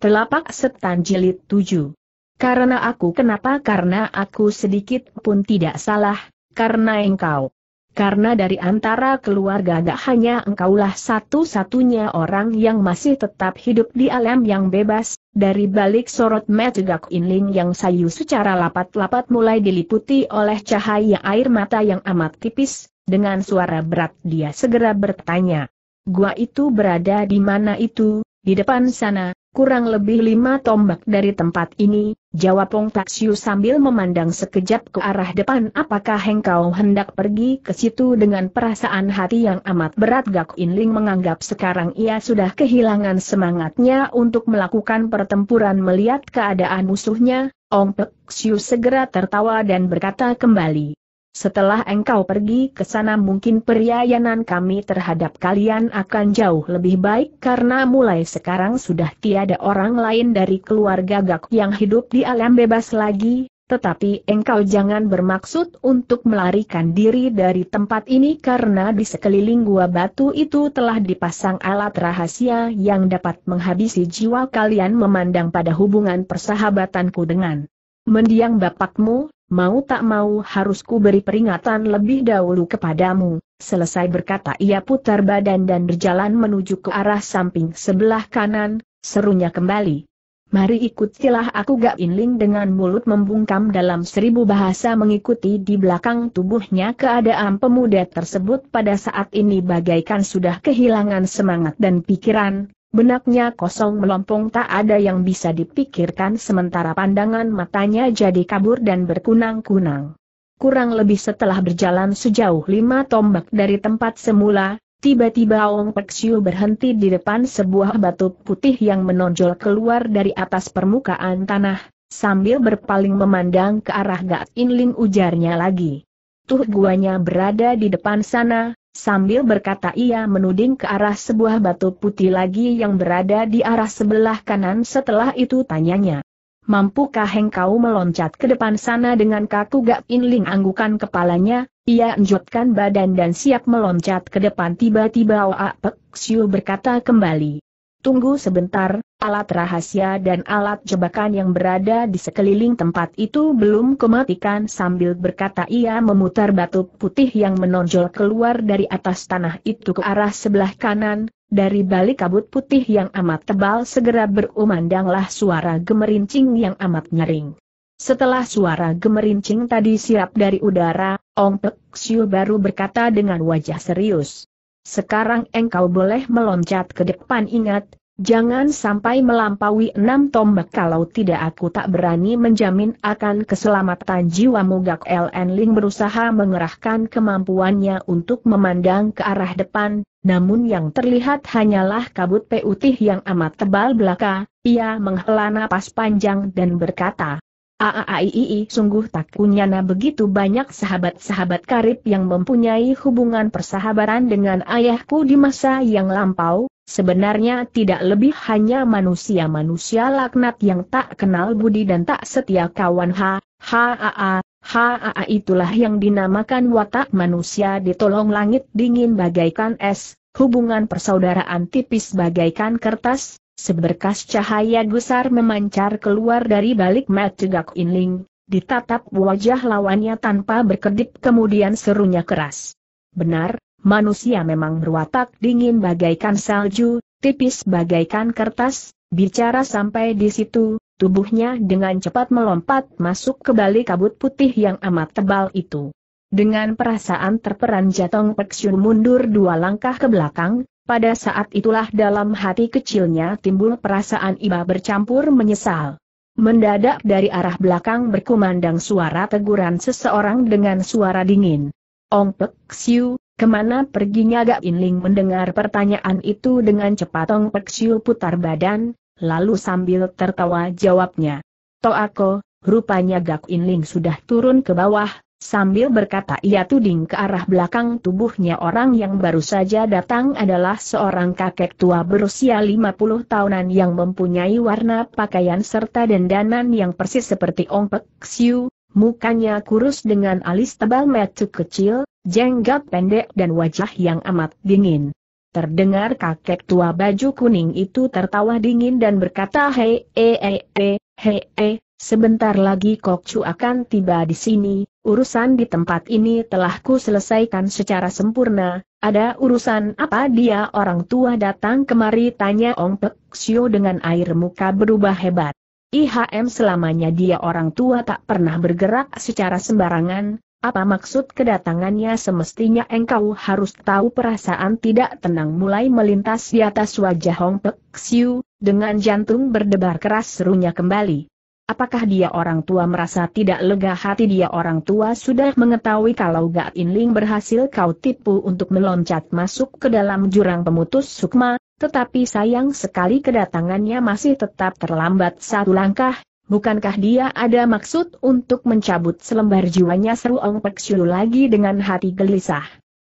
Telapak Setan Jilid 7. Karena aku kenapa? Karena aku sedikit pun tidak salah, karena engkau. Karena dari antara keluarga gak hanya engkaulah satu-satunya orang yang masih tetap hidup di alam yang bebas, dari balik sorot metegak inling yang sayu secara lapat-lapat mulai diliputi oleh cahaya air mata yang amat tipis, dengan suara berat dia segera bertanya. Gua itu berada di mana itu, di depan sana, Kurang lebih lima tombak dari tempat ini, jawab Wong Taksiu sambil memandang sekejap ke arah depan apakah engkau hendak pergi ke situ dengan perasaan hati yang amat berat Gak Inling menganggap sekarang ia sudah kehilangan semangatnya untuk melakukan pertempuran melihat keadaan musuhnya, Ong Taksiu segera tertawa dan berkata kembali. Setelah engkau pergi ke sana mungkin periayanan kami terhadap kalian akan jauh lebih baik karena mulai sekarang sudah tiada orang lain dari keluarga Gak yang hidup di alam bebas lagi, tetapi engkau jangan bermaksud untuk melarikan diri dari tempat ini karena di sekeliling gua batu itu telah dipasang alat rahasia yang dapat menghabisi jiwa kalian memandang pada hubungan persahabatanku dengan mendiang bapakmu, mau tak mau harus ku beri peringatan lebih dahulu kepadamu. Selesai berkata ia putar badan dan berjalan menuju ke arah samping sebelah kanan, serunya kembali. Mari ikutilah aku Gak Inling dengan mulut membungkam dalam seribu bahasa mengikuti di belakang tubuhnya keadaan pemuda tersebut pada saat ini bagaikan sudah kehilangan semangat dan pikiran, Benaknya kosong melompong tak ada yang bisa dipikirkan sementara pandangan matanya jadi kabur dan berkunang-kunang. Kurang lebih setelah berjalan sejauh lima tombak dari tempat semula, tiba-tiba Ong Peksiu berhenti di depan sebuah batu putih yang menonjol keluar dari atas permukaan tanah, sambil berpaling memandang ke arah Gak In ujarnya lagi. Tuh guanya berada di depan sana, Sambil berkata ia menuding ke arah sebuah batu putih lagi yang berada di arah sebelah kanan setelah itu tanyanya. Mampukah engkau meloncat ke depan sana dengan kaku Gak Inling anggukan kepalanya, ia enjutkan badan dan siap meloncat ke depan tiba-tiba Oa Pek Siu berkata kembali tunggu sebentar, alat rahasia dan alat jebakan yang berada di sekeliling tempat itu belum kematikan. sambil berkata ia memutar batu putih yang menonjol keluar dari atas tanah itu ke arah sebelah kanan, dari balik kabut putih yang amat tebal segera berumandanglah suara gemerincing yang amat nyering. Setelah suara gemerincing tadi sirap dari udara, Ong Pek Xiu baru berkata dengan wajah serius. Sekarang engkau boleh meloncat ke depan ingat, jangan sampai melampaui enam tombak kalau tidak aku tak berani menjamin akan keselamatan jiwamu Gak LN Ling berusaha mengerahkan kemampuannya untuk memandang ke arah depan, namun yang terlihat hanyalah kabut putih yang amat tebal belaka, ia menghela napas panjang dan berkata, Aaaiii sungguh tak kunyana begitu banyak sahabat-sahabat karib yang mempunyai hubungan persahabatan dengan ayahku di masa yang lampau, sebenarnya tidak lebih hanya manusia-manusia laknat yang tak kenal budi dan tak setia kawan ha, haa, haa itulah yang dinamakan watak manusia ditolong langit dingin bagaikan es, hubungan persaudaraan tipis bagaikan kertas, Seberkas cahaya gusar memancar keluar dari balik mata Gak Inling, ditatap wajah lawannya tanpa berkedip kemudian serunya keras. Benar, manusia memang berwatak dingin bagaikan salju, tipis bagaikan kertas, bicara sampai di situ, tubuhnya dengan cepat melompat masuk ke balik kabut putih yang amat tebal itu. Dengan perasaan terperanjat Tong Pek mundur dua langkah ke belakang, pada saat itulah dalam hati kecilnya timbul perasaan iba bercampur menyesal. Mendadak dari arah belakang berkumandang suara teguran seseorang dengan suara dingin. Ong Pek Siu, kemana perginya Gak Inling mendengar pertanyaan itu dengan cepat Ong Pek Siu putar badan, lalu sambil tertawa jawabnya. Toh aku, rupanya Gak Inling sudah turun ke bawah, Sambil berkata ia tuding ke arah belakang tubuhnya orang yang baru saja datang adalah seorang kakek tua berusia 50 tahunan yang mempunyai warna pakaian serta dendanan yang persis seperti Ong Pek Siu, mukanya kurus dengan alis tebal mata kecil, jenggot pendek dan wajah yang amat dingin. Terdengar kakek tua baju kuning itu tertawa dingin dan berkata hei, eh, eh, eh, hei, hei, hei, hei, Sebentar lagi kok Chu akan tiba di sini, urusan di tempat ini telah ku selesaikan secara sempurna, ada urusan apa dia orang tua datang kemari tanya Ong Pek Xiu dengan air muka berubah hebat. IHM selamanya dia orang tua tak pernah bergerak secara sembarangan, apa maksud kedatangannya semestinya engkau harus tahu perasaan tidak tenang mulai melintas di atas wajah Hong Pek Xiu, dengan jantung berdebar keras serunya kembali. Apakah dia orang tua merasa tidak lega hati dia orang tua sudah mengetahui kalau Gak Inling berhasil kau tipu untuk meloncat masuk ke dalam jurang pemutus sukma, tetapi sayang sekali kedatangannya masih tetap terlambat satu langkah, bukankah dia ada maksud untuk mencabut selembar jiwanya seru Ong Pek lagi dengan hati gelisah.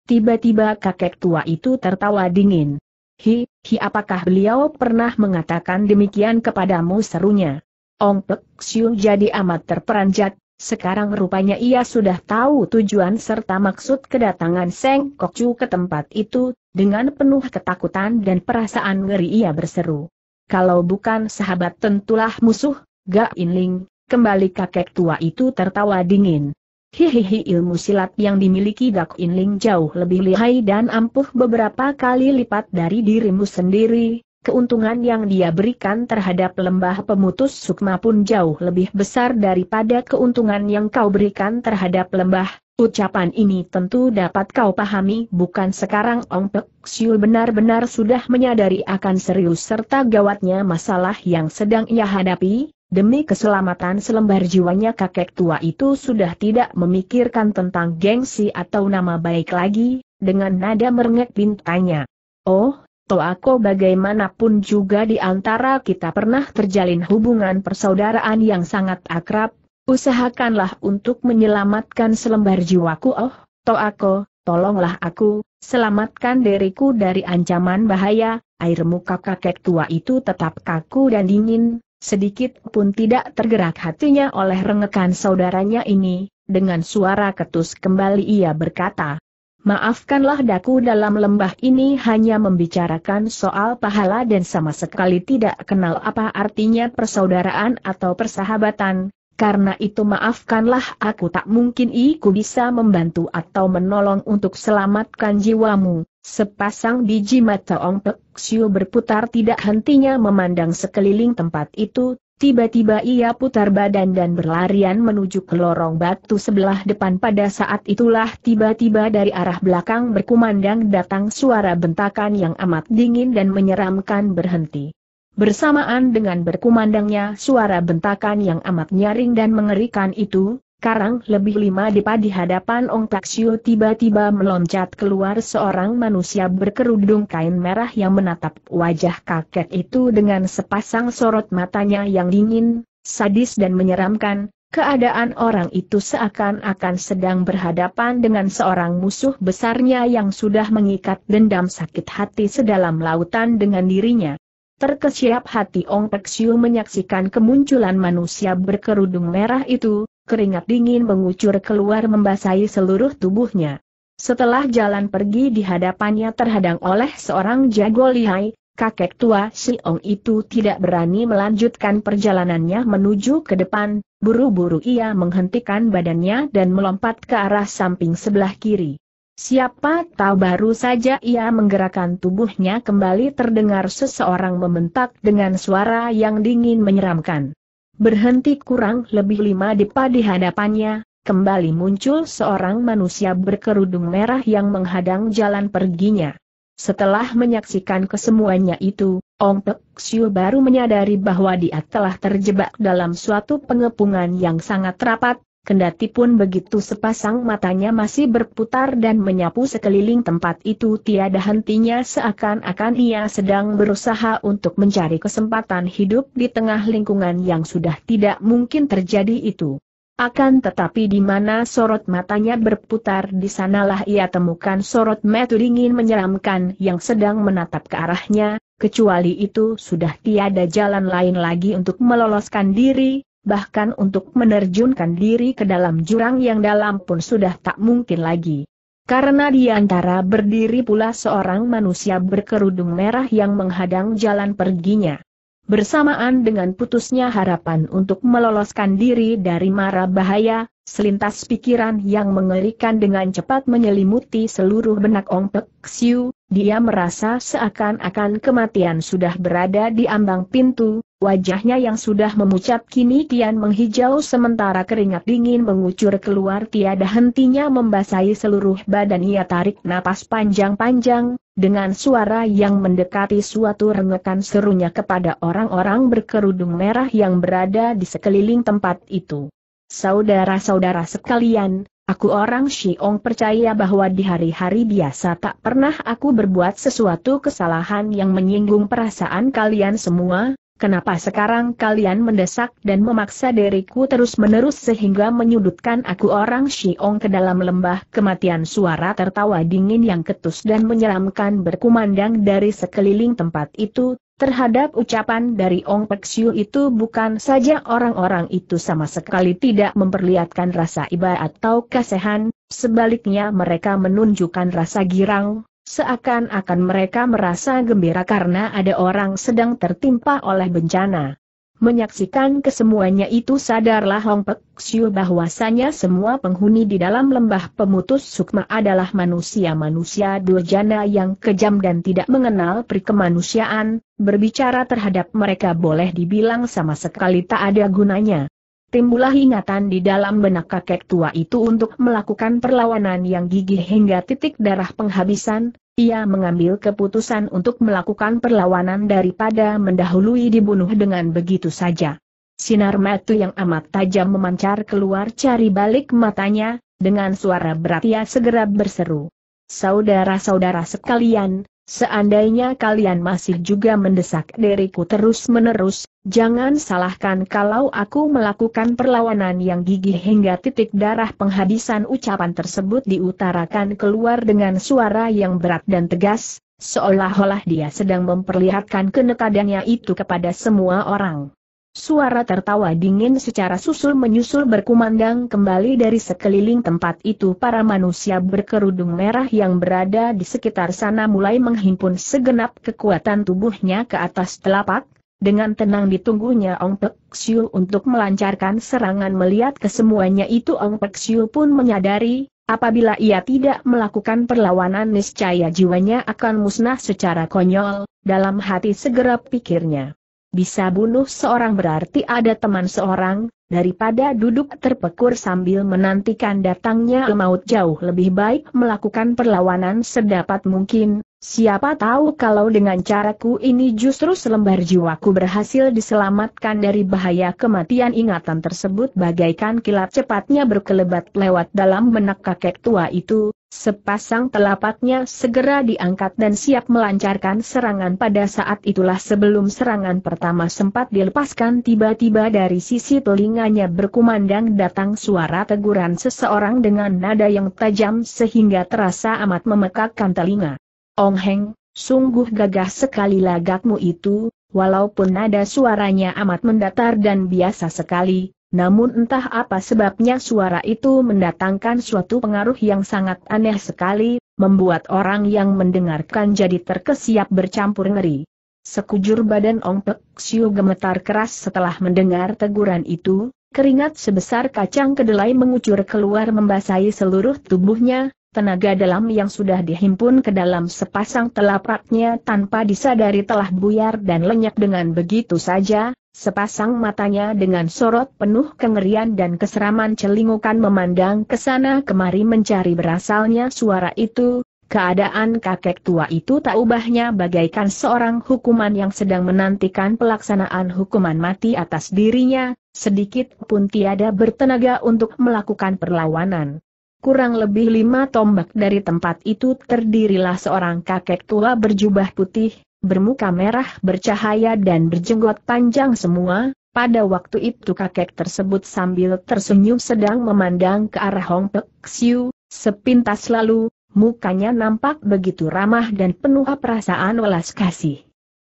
Tiba-tiba kakek tua itu tertawa dingin. Hi, hi apakah beliau pernah mengatakan demikian kepadamu serunya? Ong Pek Siu jadi amat terperanjat, sekarang rupanya ia sudah tahu tujuan serta maksud kedatangan Seng Chu ke tempat itu, dengan penuh ketakutan dan perasaan ngeri ia berseru. Kalau bukan sahabat tentulah musuh, Gak Inling, kembali kakek tua itu tertawa dingin. Hihihi ilmu silat yang dimiliki Gak Inling jauh lebih lihai dan ampuh beberapa kali lipat dari dirimu sendiri, keuntungan yang dia berikan terhadap lembah pemutus sukma pun jauh lebih besar daripada keuntungan yang kau berikan terhadap lembah. Ucapan ini tentu dapat kau pahami bukan sekarang Ong Pek Siul benar-benar sudah menyadari akan serius serta gawatnya masalah yang sedang ia hadapi, Demi keselamatan selembar jiwanya kakek tua itu sudah tidak memikirkan tentang gengsi atau nama baik lagi, dengan nada merengek pintanya. Oh, Toako bagaimanapun juga di antara kita pernah terjalin hubungan persaudaraan yang sangat akrab, usahakanlah untuk menyelamatkan selembar jiwaku oh, Toako, tolonglah aku, selamatkan diriku dari ancaman bahaya, air muka kakek tua itu tetap kaku dan dingin, sedikit pun tidak tergerak hatinya oleh rengekan saudaranya ini, dengan suara ketus kembali ia berkata, Maafkanlah daku dalam lembah ini hanya membicarakan soal pahala dan sama sekali tidak kenal apa artinya persaudaraan atau persahabatan, karena itu maafkanlah aku tak mungkin iku bisa membantu atau menolong untuk selamatkan jiwamu. Sepasang biji mata Ong Pek Siu berputar tidak hentinya memandang sekeliling tempat itu, Tiba-tiba ia putar badan dan berlarian menuju ke lorong batu sebelah depan pada saat itulah tiba-tiba dari arah belakang berkumandang datang suara bentakan yang amat dingin dan menyeramkan berhenti. Bersamaan dengan berkumandangnya suara bentakan yang amat nyaring dan mengerikan itu, Karang lebih lima depa di hadapan Ong Taksio tiba-tiba meloncat keluar seorang manusia berkerudung kain merah yang menatap wajah kakek itu dengan sepasang sorot matanya yang dingin, sadis dan menyeramkan, Keadaan orang itu seakan-akan sedang berhadapan dengan seorang musuh besarnya yang sudah mengikat dendam sakit hati sedalam lautan dengan dirinya. Terkesiap hati Ong Taksio menyaksikan kemunculan manusia berkerudung merah itu, Keringat dingin mengucur keluar membasahi seluruh tubuhnya. Setelah jalan pergi di hadapannya terhadang oleh seorang jago lihai, kakek tua Si Ong itu tidak berani melanjutkan perjalanannya menuju ke depan, buru-buru ia menghentikan badannya dan melompat ke arah samping sebelah kiri. Siapa tahu baru saja ia menggerakkan tubuhnya kembali terdengar seseorang membentak dengan suara yang dingin menyeramkan. Berhenti kurang lebih lima depa di hadapannya, kembali muncul seorang manusia berkerudung merah yang menghadang jalan perginya. Setelah menyaksikan kesemuanya itu, Ong Pek Siu baru menyadari bahwa dia telah terjebak dalam suatu pengepungan yang sangat rapat, Kendati pun begitu sepasang matanya masih berputar dan menyapu sekeliling tempat itu tiada hentinya seakan-akan ia sedang berusaha untuk mencari kesempatan hidup di tengah lingkungan yang sudah tidak mungkin terjadi itu. Akan tetapi di mana sorot matanya berputar di sanalah ia temukan sorot metu dingin menyeramkan yang sedang menatap ke arahnya, kecuali itu sudah tiada jalan lain lagi untuk meloloskan diri, bahkan untuk menerjunkan diri ke dalam jurang yang dalam pun sudah tak mungkin lagi. Karena di antara berdiri pula seorang manusia berkerudung merah yang menghadang jalan perginya. Bersamaan dengan putusnya harapan untuk meloloskan diri dari mara bahaya, Selintas pikiran yang mengerikan dengan cepat menyelimuti seluruh benak Ong Pek Siu, dia merasa seakan-akan kematian sudah berada di ambang pintu, wajahnya yang sudah memucat kini kian menghijau sementara keringat dingin mengucur keluar tiada hentinya membasahi seluruh badan ia tarik napas panjang-panjang, dengan suara yang mendekati suatu rengekan serunya kepada orang-orang berkerudung merah yang berada di sekeliling tempat itu. Saudara-saudara sekalian, aku orang Syiong percaya bahwa di hari-hari biasa tak pernah aku berbuat sesuatu kesalahan yang menyinggung perasaan kalian semua, Kenapa sekarang kalian mendesak dan memaksa diriku terus-menerus sehingga menyudutkan aku orang Syiong ke dalam lembah kematian suara tertawa dingin yang ketus dan menyeramkan berkumandang dari sekeliling tempat itu, Terhadap ucapan dari Ong Pek Siu itu bukan saja orang-orang itu sama sekali tidak memperlihatkan rasa iba atau kasehan, sebaliknya mereka menunjukkan rasa girang, seakan-akan mereka merasa gembira karena ada orang sedang tertimpa oleh bencana. Menyaksikan kesemuanya itu sadarlah Hong Pek Xiu bahwasanya semua penghuni di dalam lembah pemutus sukma adalah manusia-manusia durjana yang kejam dan tidak mengenal perikemanusiaan, berbicara terhadap mereka boleh dibilang sama sekali tak ada gunanya. Timbulah ingatan di dalam benak kakek tua itu untuk melakukan perlawanan yang gigih hingga titik darah penghabisan, ia mengambil keputusan untuk melakukan perlawanan daripada mendahului dibunuh dengan begitu saja. Sinar mata yang amat tajam memancar keluar cari balik matanya, dengan suara berat ia segera berseru. Saudara-saudara sekalian, Seandainya kalian masih juga mendesak diriku terus-menerus, jangan salahkan kalau aku melakukan perlawanan yang gigih hingga titik darah penghabisan ucapan tersebut diutarakan keluar dengan suara yang berat dan tegas, seolah-olah dia sedang memperlihatkan kenekadannya itu kepada semua orang. Suara tertawa dingin secara susul menyusul berkumandang kembali dari sekeliling tempat itu para manusia berkerudung merah yang berada di sekitar sana mulai menghimpun segenap kekuatan tubuhnya ke atas telapak, dengan tenang ditunggunya Ong Pek Siu untuk melancarkan serangan melihat kesemuanya itu Ong Pek Siu pun menyadari, apabila ia tidak melakukan perlawanan niscaya jiwanya akan musnah secara konyol, dalam hati segera pikirnya bisa bunuh seorang berarti ada teman seorang, daripada duduk terpekur sambil menantikan datangnya maut jauh lebih baik melakukan perlawanan sedapat mungkin, Siapa tahu kalau dengan caraku ini justru selembar jiwaku berhasil diselamatkan dari bahaya kematian ingatan tersebut bagaikan kilat cepatnya berkelebat lewat dalam benak kakek tua itu, sepasang telapaknya segera diangkat dan siap melancarkan serangan pada saat itulah sebelum serangan pertama sempat dilepaskan tiba-tiba dari sisi telinganya berkumandang datang suara teguran seseorang dengan nada yang tajam sehingga terasa amat memekakkan telinga. Ong Heng, sungguh gagah sekali lagakmu itu, walaupun nada suaranya amat mendatar dan biasa sekali, namun entah apa sebabnya suara itu mendatangkan suatu pengaruh yang sangat aneh sekali, membuat orang yang mendengarkan jadi terkesiap bercampur ngeri. Sekujur badan Ong Pek Siu gemetar keras setelah mendengar teguran itu, keringat sebesar kacang kedelai mengucur keluar membasahi seluruh tubuhnya, tenaga dalam yang sudah dihimpun ke dalam sepasang telapaknya tanpa disadari telah buyar dan lenyap dengan begitu saja, sepasang matanya dengan sorot penuh kengerian dan keseraman celingukan memandang ke sana kemari mencari berasalnya suara itu, keadaan kakek tua itu tak ubahnya bagaikan seorang hukuman yang sedang menantikan pelaksanaan hukuman mati atas dirinya, sedikit pun tiada bertenaga untuk melakukan perlawanan. Kurang lebih lima tombak dari tempat itu terdirilah seorang kakek tua berjubah putih, bermuka merah bercahaya dan berjenggot panjang semua, pada waktu itu kakek tersebut sambil tersenyum sedang memandang ke arah Hong Pek Siu, sepintas lalu, mukanya nampak begitu ramah dan penuh perasaan welas kasih.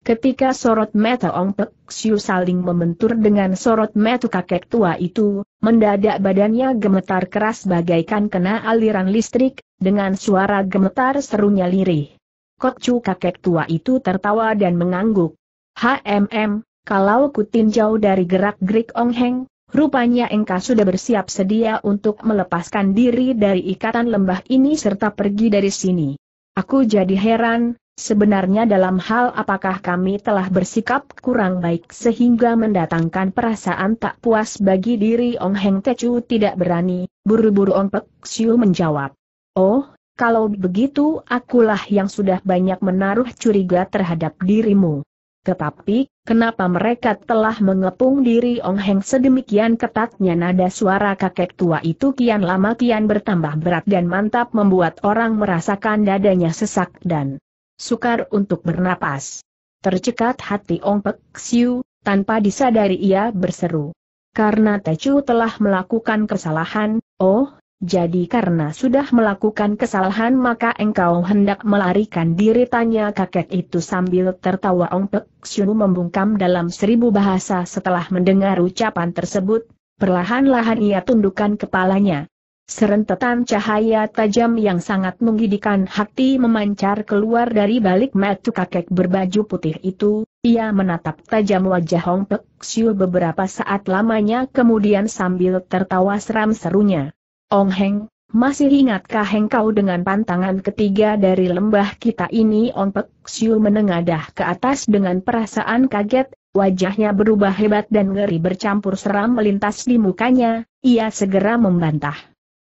Ketika sorot mata Ong Pek saling membentur dengan sorot mata kakek tua itu, mendadak badannya gemetar keras bagaikan kena aliran listrik, dengan suara gemetar serunya lirih. Kokcu kakek tua itu tertawa dan mengangguk. HMM, kalau kutinjau dari gerak-gerik Ong Heng, rupanya engkau sudah bersiap sedia untuk melepaskan diri dari ikatan lembah ini serta pergi dari sini. Aku jadi heran, Sebenarnya dalam hal apakah kami telah bersikap kurang baik sehingga mendatangkan perasaan tak puas bagi diri Ong Heng Tecu tidak berani, buru-buru Ong Pek Siu menjawab. Oh, kalau begitu akulah yang sudah banyak menaruh curiga terhadap dirimu. Tetapi, kenapa mereka telah mengepung diri Ong Heng sedemikian ketatnya nada suara kakek tua itu kian lama kian bertambah berat dan mantap membuat orang merasakan dadanya sesak dan sukar untuk bernapas. Tercekat hati Ong Pek Siu, tanpa disadari ia berseru. Karena Tecu telah melakukan kesalahan, oh, jadi karena sudah melakukan kesalahan maka engkau hendak melarikan diri tanya kakek itu sambil tertawa Ong Pek Siu membungkam dalam seribu bahasa setelah mendengar ucapan tersebut, perlahan-lahan ia tundukkan kepalanya. Serentetan cahaya tajam yang sangat menggidikan hati memancar keluar dari balik mata kakek berbaju putih itu, ia menatap tajam wajah Hong Pek Siu beberapa saat lamanya kemudian sambil tertawa seram serunya. Ong Heng, masih ingatkah heng kau dengan pantangan ketiga dari lembah kita ini? Ong Pek Siu menengadah ke atas dengan perasaan kaget, wajahnya berubah hebat dan ngeri bercampur seram melintas di mukanya, ia segera membantah.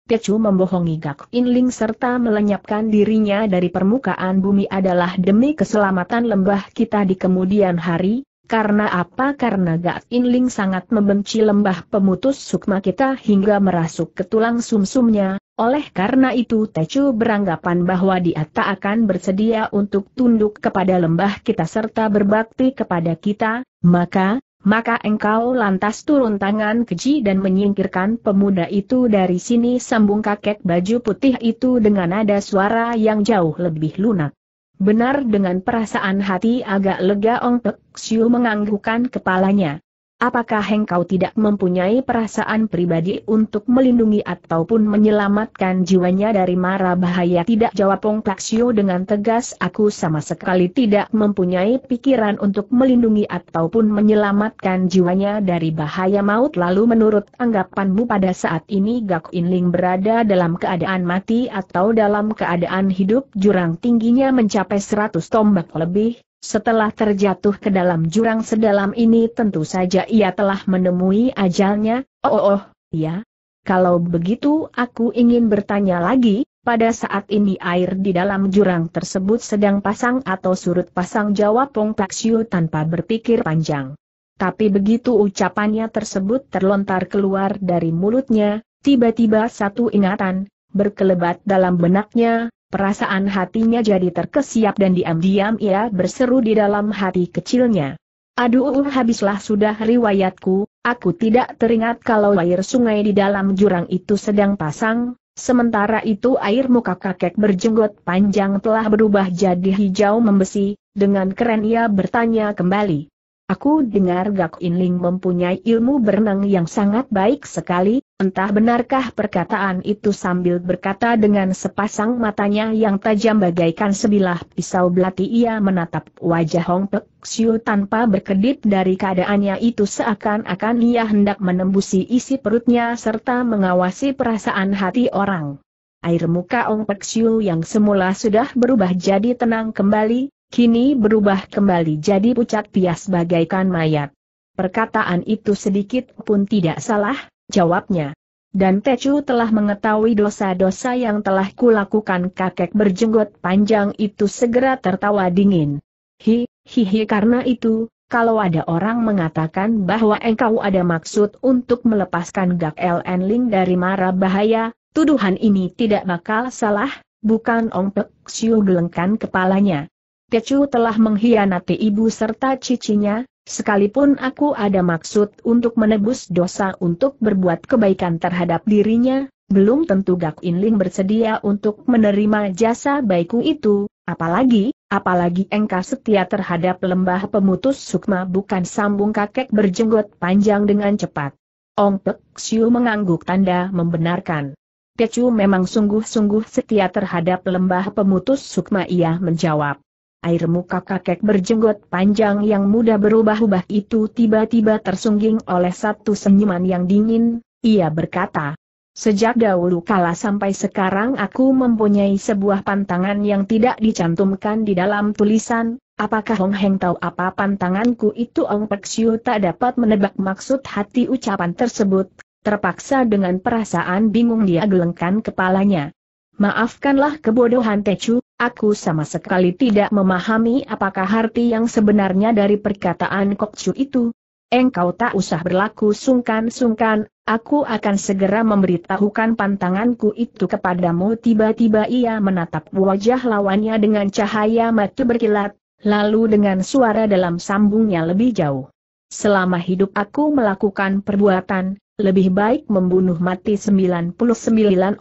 Pecu membohongi Gak Inling serta melenyapkan dirinya dari permukaan bumi adalah demi keselamatan lembah kita di kemudian hari, karena apa? Karena Gak Inling sangat membenci lembah pemutus sukma kita hingga merasuk ke tulang sumsumnya. Oleh karena itu Tecu beranggapan bahwa dia tak akan bersedia untuk tunduk kepada lembah kita serta berbakti kepada kita, maka, maka engkau lantas turun tangan keji dan menyingkirkan pemuda itu dari sini sambung kakek baju putih itu dengan nada suara yang jauh lebih lunak. Benar dengan perasaan hati agak lega Ong Pek Siu menganggukkan kepalanya. Apakah engkau tidak mempunyai perasaan pribadi untuk melindungi ataupun menyelamatkan jiwanya dari mara bahaya? Tidak jawab Wong dengan tegas aku sama sekali tidak mempunyai pikiran untuk melindungi ataupun menyelamatkan jiwanya dari bahaya maut. Lalu menurut anggapanmu pada saat ini Gak Inling berada dalam keadaan mati atau dalam keadaan hidup jurang tingginya mencapai 100 tombak lebih, setelah terjatuh ke dalam jurang sedalam ini tentu saja ia telah menemui ajalnya, oh oh, ya. Kalau begitu aku ingin bertanya lagi, pada saat ini air di dalam jurang tersebut sedang pasang atau surut pasang jawab Pong Siu tanpa berpikir panjang. Tapi begitu ucapannya tersebut terlontar keluar dari mulutnya, tiba-tiba satu ingatan, berkelebat dalam benaknya, Perasaan hatinya jadi terkesiap dan diam-diam ia berseru di dalam hati kecilnya. Aduh uh, habislah sudah riwayatku, aku tidak teringat kalau air sungai di dalam jurang itu sedang pasang, sementara itu air muka kakek berjenggot panjang telah berubah jadi hijau membesi, dengan keren ia bertanya kembali. Aku dengar Gak Inling mempunyai ilmu berenang yang sangat baik sekali, Entah benarkah perkataan itu sambil berkata dengan sepasang matanya yang tajam bagaikan sebilah pisau belati ia menatap wajah Hong Pek Siu tanpa berkedip dari keadaannya itu seakan-akan ia hendak menembusi isi perutnya serta mengawasi perasaan hati orang. Air muka Hong Pek Siu yang semula sudah berubah jadi tenang kembali, kini berubah kembali jadi pucat pias bagaikan mayat. Perkataan itu sedikit pun tidak salah, jawabnya. Dan Tecu telah mengetahui dosa-dosa yang telah kulakukan kakek berjenggot panjang itu segera tertawa dingin. Hi, hi, hi karena itu, kalau ada orang mengatakan bahwa engkau ada maksud untuk melepaskan Gak LN Ling dari marah bahaya, tuduhan ini tidak bakal salah, bukan Ong Pek Siu gelengkan kepalanya. Tecu telah mengkhianati ibu serta cicinya, Sekalipun aku ada maksud untuk menebus dosa untuk berbuat kebaikan terhadap dirinya, belum tentu Gak Inling bersedia untuk menerima jasa baikku itu, apalagi, apalagi engkau setia terhadap lembah pemutus sukma bukan sambung kakek berjenggot panjang dengan cepat. Ong Pek Siu mengangguk tanda membenarkan. Kecu memang sungguh-sungguh setia terhadap lembah pemutus sukma ia menjawab air muka kakek berjenggot panjang yang mudah berubah-ubah itu tiba-tiba tersungging oleh satu senyuman yang dingin, ia berkata, Sejak dahulu kala sampai sekarang aku mempunyai sebuah pantangan yang tidak dicantumkan di dalam tulisan, apakah Hong Heng tahu apa pantanganku itu Ong Pek Siu tak dapat menebak maksud hati ucapan tersebut, terpaksa dengan perasaan bingung dia gelengkan kepalanya. Maafkanlah kebodohan Tecu, aku sama sekali tidak memahami apakah arti yang sebenarnya dari perkataan Kokcu itu. Engkau tak usah berlaku sungkan-sungkan, aku akan segera memberitahukan pantanganku itu kepadamu. Tiba-tiba ia menatap wajah lawannya dengan cahaya mata berkilat, lalu dengan suara dalam sambungnya lebih jauh. Selama hidup aku melakukan perbuatan, lebih baik membunuh mati 99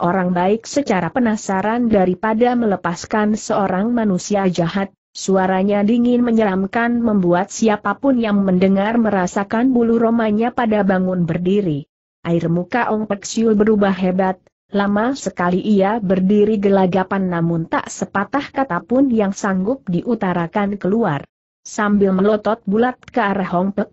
orang baik secara penasaran daripada melepaskan seorang manusia jahat, suaranya dingin menyeramkan membuat siapapun yang mendengar merasakan bulu romanya pada bangun berdiri. Air muka Ong Pek berubah hebat, lama sekali ia berdiri gelagapan namun tak sepatah kata pun yang sanggup diutarakan keluar. Sambil melotot bulat ke arah Hong Pek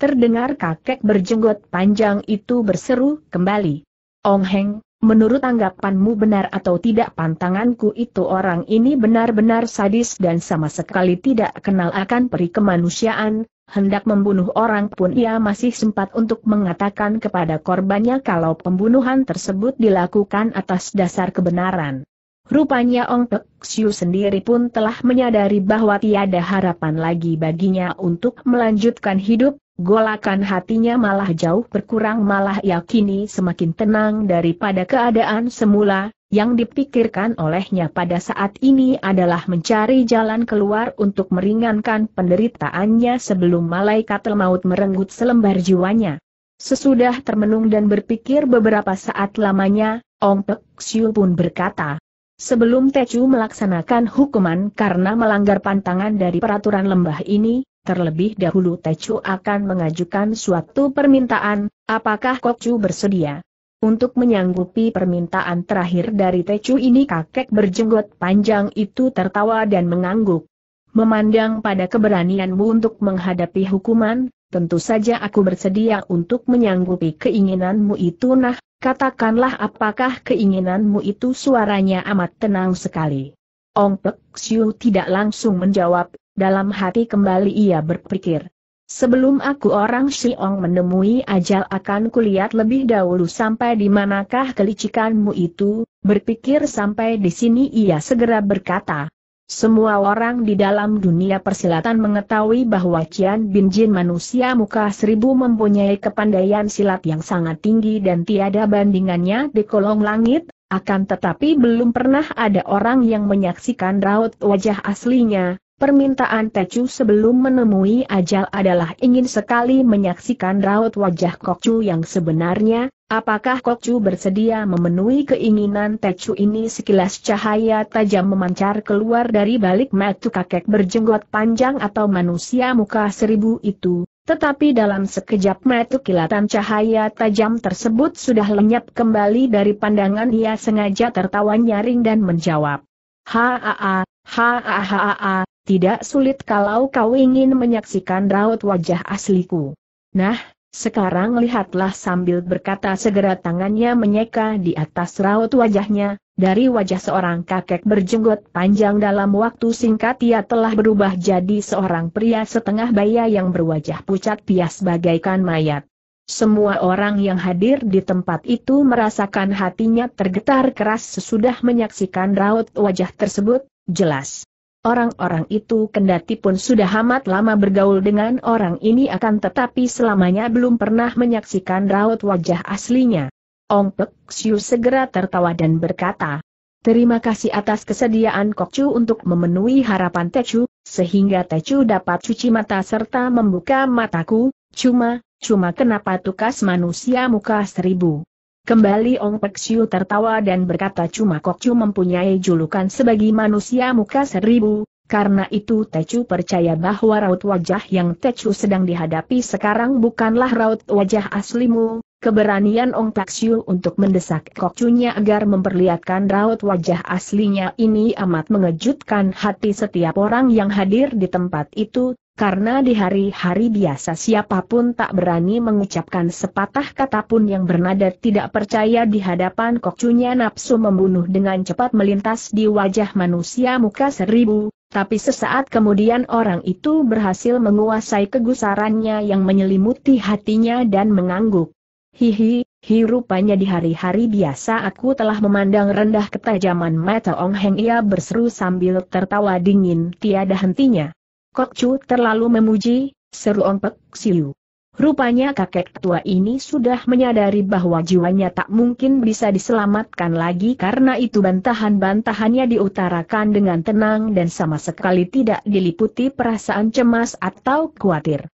Terdengar kakek berjenggot panjang itu berseru kembali. Ong Heng, menurut anggapanmu benar atau tidak pantanganku itu orang ini benar-benar sadis dan sama sekali tidak kenal akan peri kemanusiaan, hendak membunuh orang pun ia masih sempat untuk mengatakan kepada korbannya kalau pembunuhan tersebut dilakukan atas dasar kebenaran. Rupanya Ong Pek Siu sendiri pun telah menyadari bahwa tiada harapan lagi baginya untuk melanjutkan hidup, Golakan hatinya malah jauh berkurang malah yakini semakin tenang daripada keadaan semula, yang dipikirkan olehnya pada saat ini adalah mencari jalan keluar untuk meringankan penderitaannya sebelum malaikat maut merenggut selembar jiwanya. Sesudah termenung dan berpikir beberapa saat lamanya, Ong Pek Siu pun berkata, Sebelum Tecu melaksanakan hukuman karena melanggar pantangan dari peraturan lembah ini, Terlebih dahulu Teju akan mengajukan suatu permintaan, apakah Kokcu bersedia? Untuk menyanggupi permintaan terakhir dari Teju ini kakek berjenggot panjang itu tertawa dan mengangguk. Memandang pada keberanianmu untuk menghadapi hukuman, tentu saja aku bersedia untuk menyanggupi keinginanmu itu nah, katakanlah apakah keinginanmu itu suaranya amat tenang sekali. Ong Pek Siu tidak langsung menjawab dalam hati kembali ia berpikir. Sebelum aku orang Siong menemui ajal akan kulihat lebih dahulu sampai di manakah kelicikanmu itu, berpikir sampai di sini ia segera berkata. Semua orang di dalam dunia persilatan mengetahui bahwa Cian Bin Jin manusia muka seribu mempunyai kepandaian silat yang sangat tinggi dan tiada bandingannya di kolong langit, akan tetapi belum pernah ada orang yang menyaksikan raut wajah aslinya, Permintaan Tecu sebelum menemui ajal adalah ingin sekali menyaksikan raut wajah Kokcu yang sebenarnya, apakah Kokcu bersedia memenuhi keinginan Tecu ini sekilas cahaya tajam memancar keluar dari balik mata kakek berjenggot panjang atau manusia muka seribu itu, tetapi dalam sekejap mata kilatan cahaya tajam tersebut sudah lenyap kembali dari pandangan ia sengaja tertawa nyaring dan menjawab. Haa, Hahaha, tidak sulit kalau kau ingin menyaksikan raut wajah asliku. Nah, sekarang lihatlah sambil berkata segera tangannya menyeka di atas raut wajahnya, dari wajah seorang kakek berjenggot panjang dalam waktu singkat ia telah berubah jadi seorang pria setengah baya yang berwajah pucat pias bagaikan mayat. Semua orang yang hadir di tempat itu merasakan hatinya tergetar keras sesudah menyaksikan raut wajah tersebut, jelas. Orang-orang itu kendati pun sudah amat lama bergaul dengan orang ini akan tetapi selamanya belum pernah menyaksikan raut wajah aslinya. Ong Pek Siu segera tertawa dan berkata, Terima kasih atas kesediaan Kok Chu untuk memenuhi harapan Te Chu, sehingga Te Chu dapat cuci mata serta membuka mataku, cuma, cuma kenapa tukas manusia muka seribu. Kembali Ong Pek Siu tertawa dan berkata cuma Kok Chu mempunyai julukan sebagai manusia muka seribu, karena itu Tecu percaya bahwa raut wajah yang Tecu sedang dihadapi sekarang bukanlah raut wajah aslimu, Keberanian Ong Pak Siu untuk mendesak Kok Chiu-nya agar memperlihatkan raut wajah aslinya ini amat mengejutkan hati setiap orang yang hadir di tempat itu, karena di hari-hari biasa siapapun tak berani mengucapkan sepatah kata pun yang bernada tidak percaya di hadapan kokcunya nafsu membunuh dengan cepat melintas di wajah manusia muka seribu, tapi sesaat kemudian orang itu berhasil menguasai kegusarannya yang menyelimuti hatinya dan mengangguk. Hihi, hi rupanya di hari-hari biasa aku telah memandang rendah ketajaman mata Ong Heng ia berseru sambil tertawa dingin tiada hentinya. Kok Chu terlalu memuji, seru Onpek Siu. Rupanya kakek tua ini sudah menyadari bahwa jiwanya tak mungkin bisa diselamatkan lagi karena itu bantahan-bantahannya diutarakan dengan tenang dan sama sekali tidak diliputi perasaan cemas atau khawatir.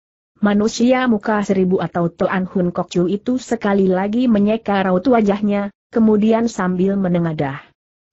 Manusia muka seribu atau Tuan Hun Kok Chu itu sekali lagi menyeka raut wajahnya, kemudian sambil menengadah.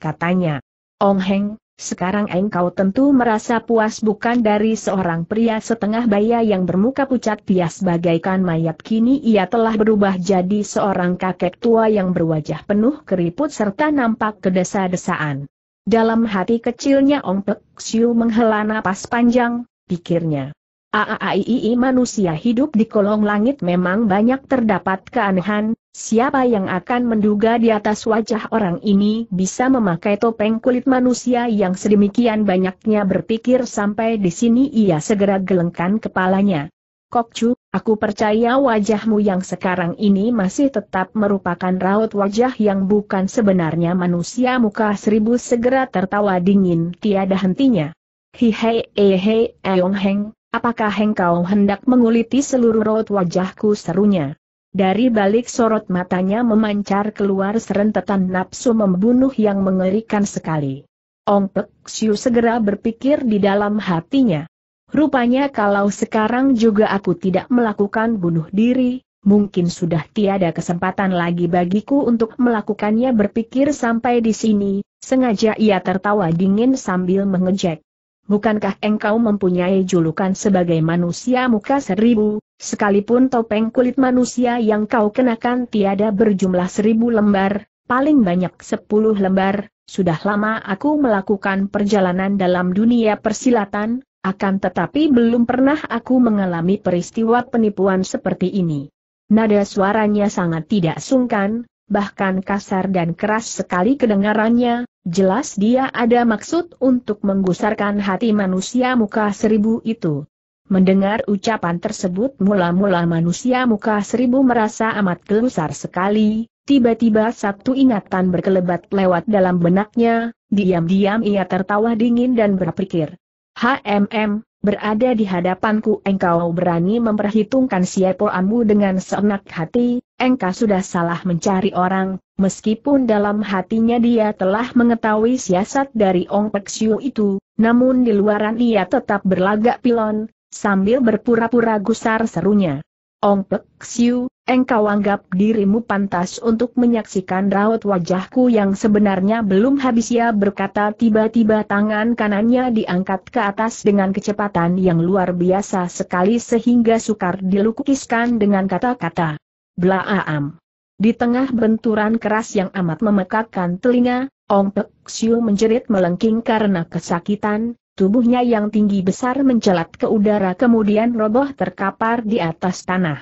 Katanya, Ong Heng, sekarang engkau tentu merasa puas bukan dari seorang pria setengah baya yang bermuka pucat pias bagaikan mayat kini ia telah berubah jadi seorang kakek tua yang berwajah penuh keriput serta nampak kedesa-desaan. Dalam hati kecilnya Ong Pek Siu menghela napas panjang, pikirnya. Aaii manusia hidup di kolong langit memang banyak terdapat keanehan, Siapa yang akan menduga di atas wajah orang ini bisa memakai topeng kulit manusia yang sedemikian banyaknya berpikir sampai di sini ia segera gelengkan kepalanya. Kok Chu, aku percaya wajahmu yang sekarang ini masih tetap merupakan raut wajah yang bukan sebenarnya manusia muka seribu segera tertawa dingin tiada hentinya. Hihei eh, eong heng, apakah engkau hendak menguliti seluruh raut wajahku serunya? Dari balik sorot matanya memancar keluar serentetan nafsu membunuh yang mengerikan sekali. Ong Pek Siu segera berpikir di dalam hatinya. Rupanya kalau sekarang juga aku tidak melakukan bunuh diri, mungkin sudah tiada kesempatan lagi bagiku untuk melakukannya berpikir sampai di sini, sengaja ia tertawa dingin sambil mengejek. Bukankah engkau mempunyai julukan sebagai manusia muka seribu, Sekalipun topeng kulit manusia yang kau kenakan tiada berjumlah seribu lembar, paling banyak sepuluh lembar, sudah lama aku melakukan perjalanan dalam dunia persilatan, akan tetapi belum pernah aku mengalami peristiwa penipuan seperti ini. Nada suaranya sangat tidak sungkan, bahkan kasar dan keras sekali kedengarannya, jelas dia ada maksud untuk menggusarkan hati manusia muka seribu itu. Mendengar ucapan tersebut mula-mula manusia muka seribu merasa amat gelusar sekali, tiba-tiba satu ingatan berkelebat lewat dalam benaknya, diam-diam ia tertawa dingin dan berpikir. HMM, berada di hadapanku engkau berani memperhitungkan amu dengan senak hati, engkau sudah salah mencari orang, meskipun dalam hatinya dia telah mengetahui siasat dari Ong Pek itu, namun di luaran ia tetap berlagak pilon, Sambil berpura-pura gusar serunya. Ong Pek Siu, engkau anggap dirimu pantas untuk menyaksikan raut wajahku yang sebenarnya belum habis ya berkata tiba-tiba tangan kanannya diangkat ke atas dengan kecepatan yang luar biasa sekali sehingga sukar dilukiskan dengan kata-kata. Blaaam. Di tengah benturan keras yang amat memekakkan telinga, Ong Pek Siu menjerit melengking karena kesakitan, Tubuhnya yang tinggi besar mencelat ke udara kemudian roboh terkapar di atas tanah.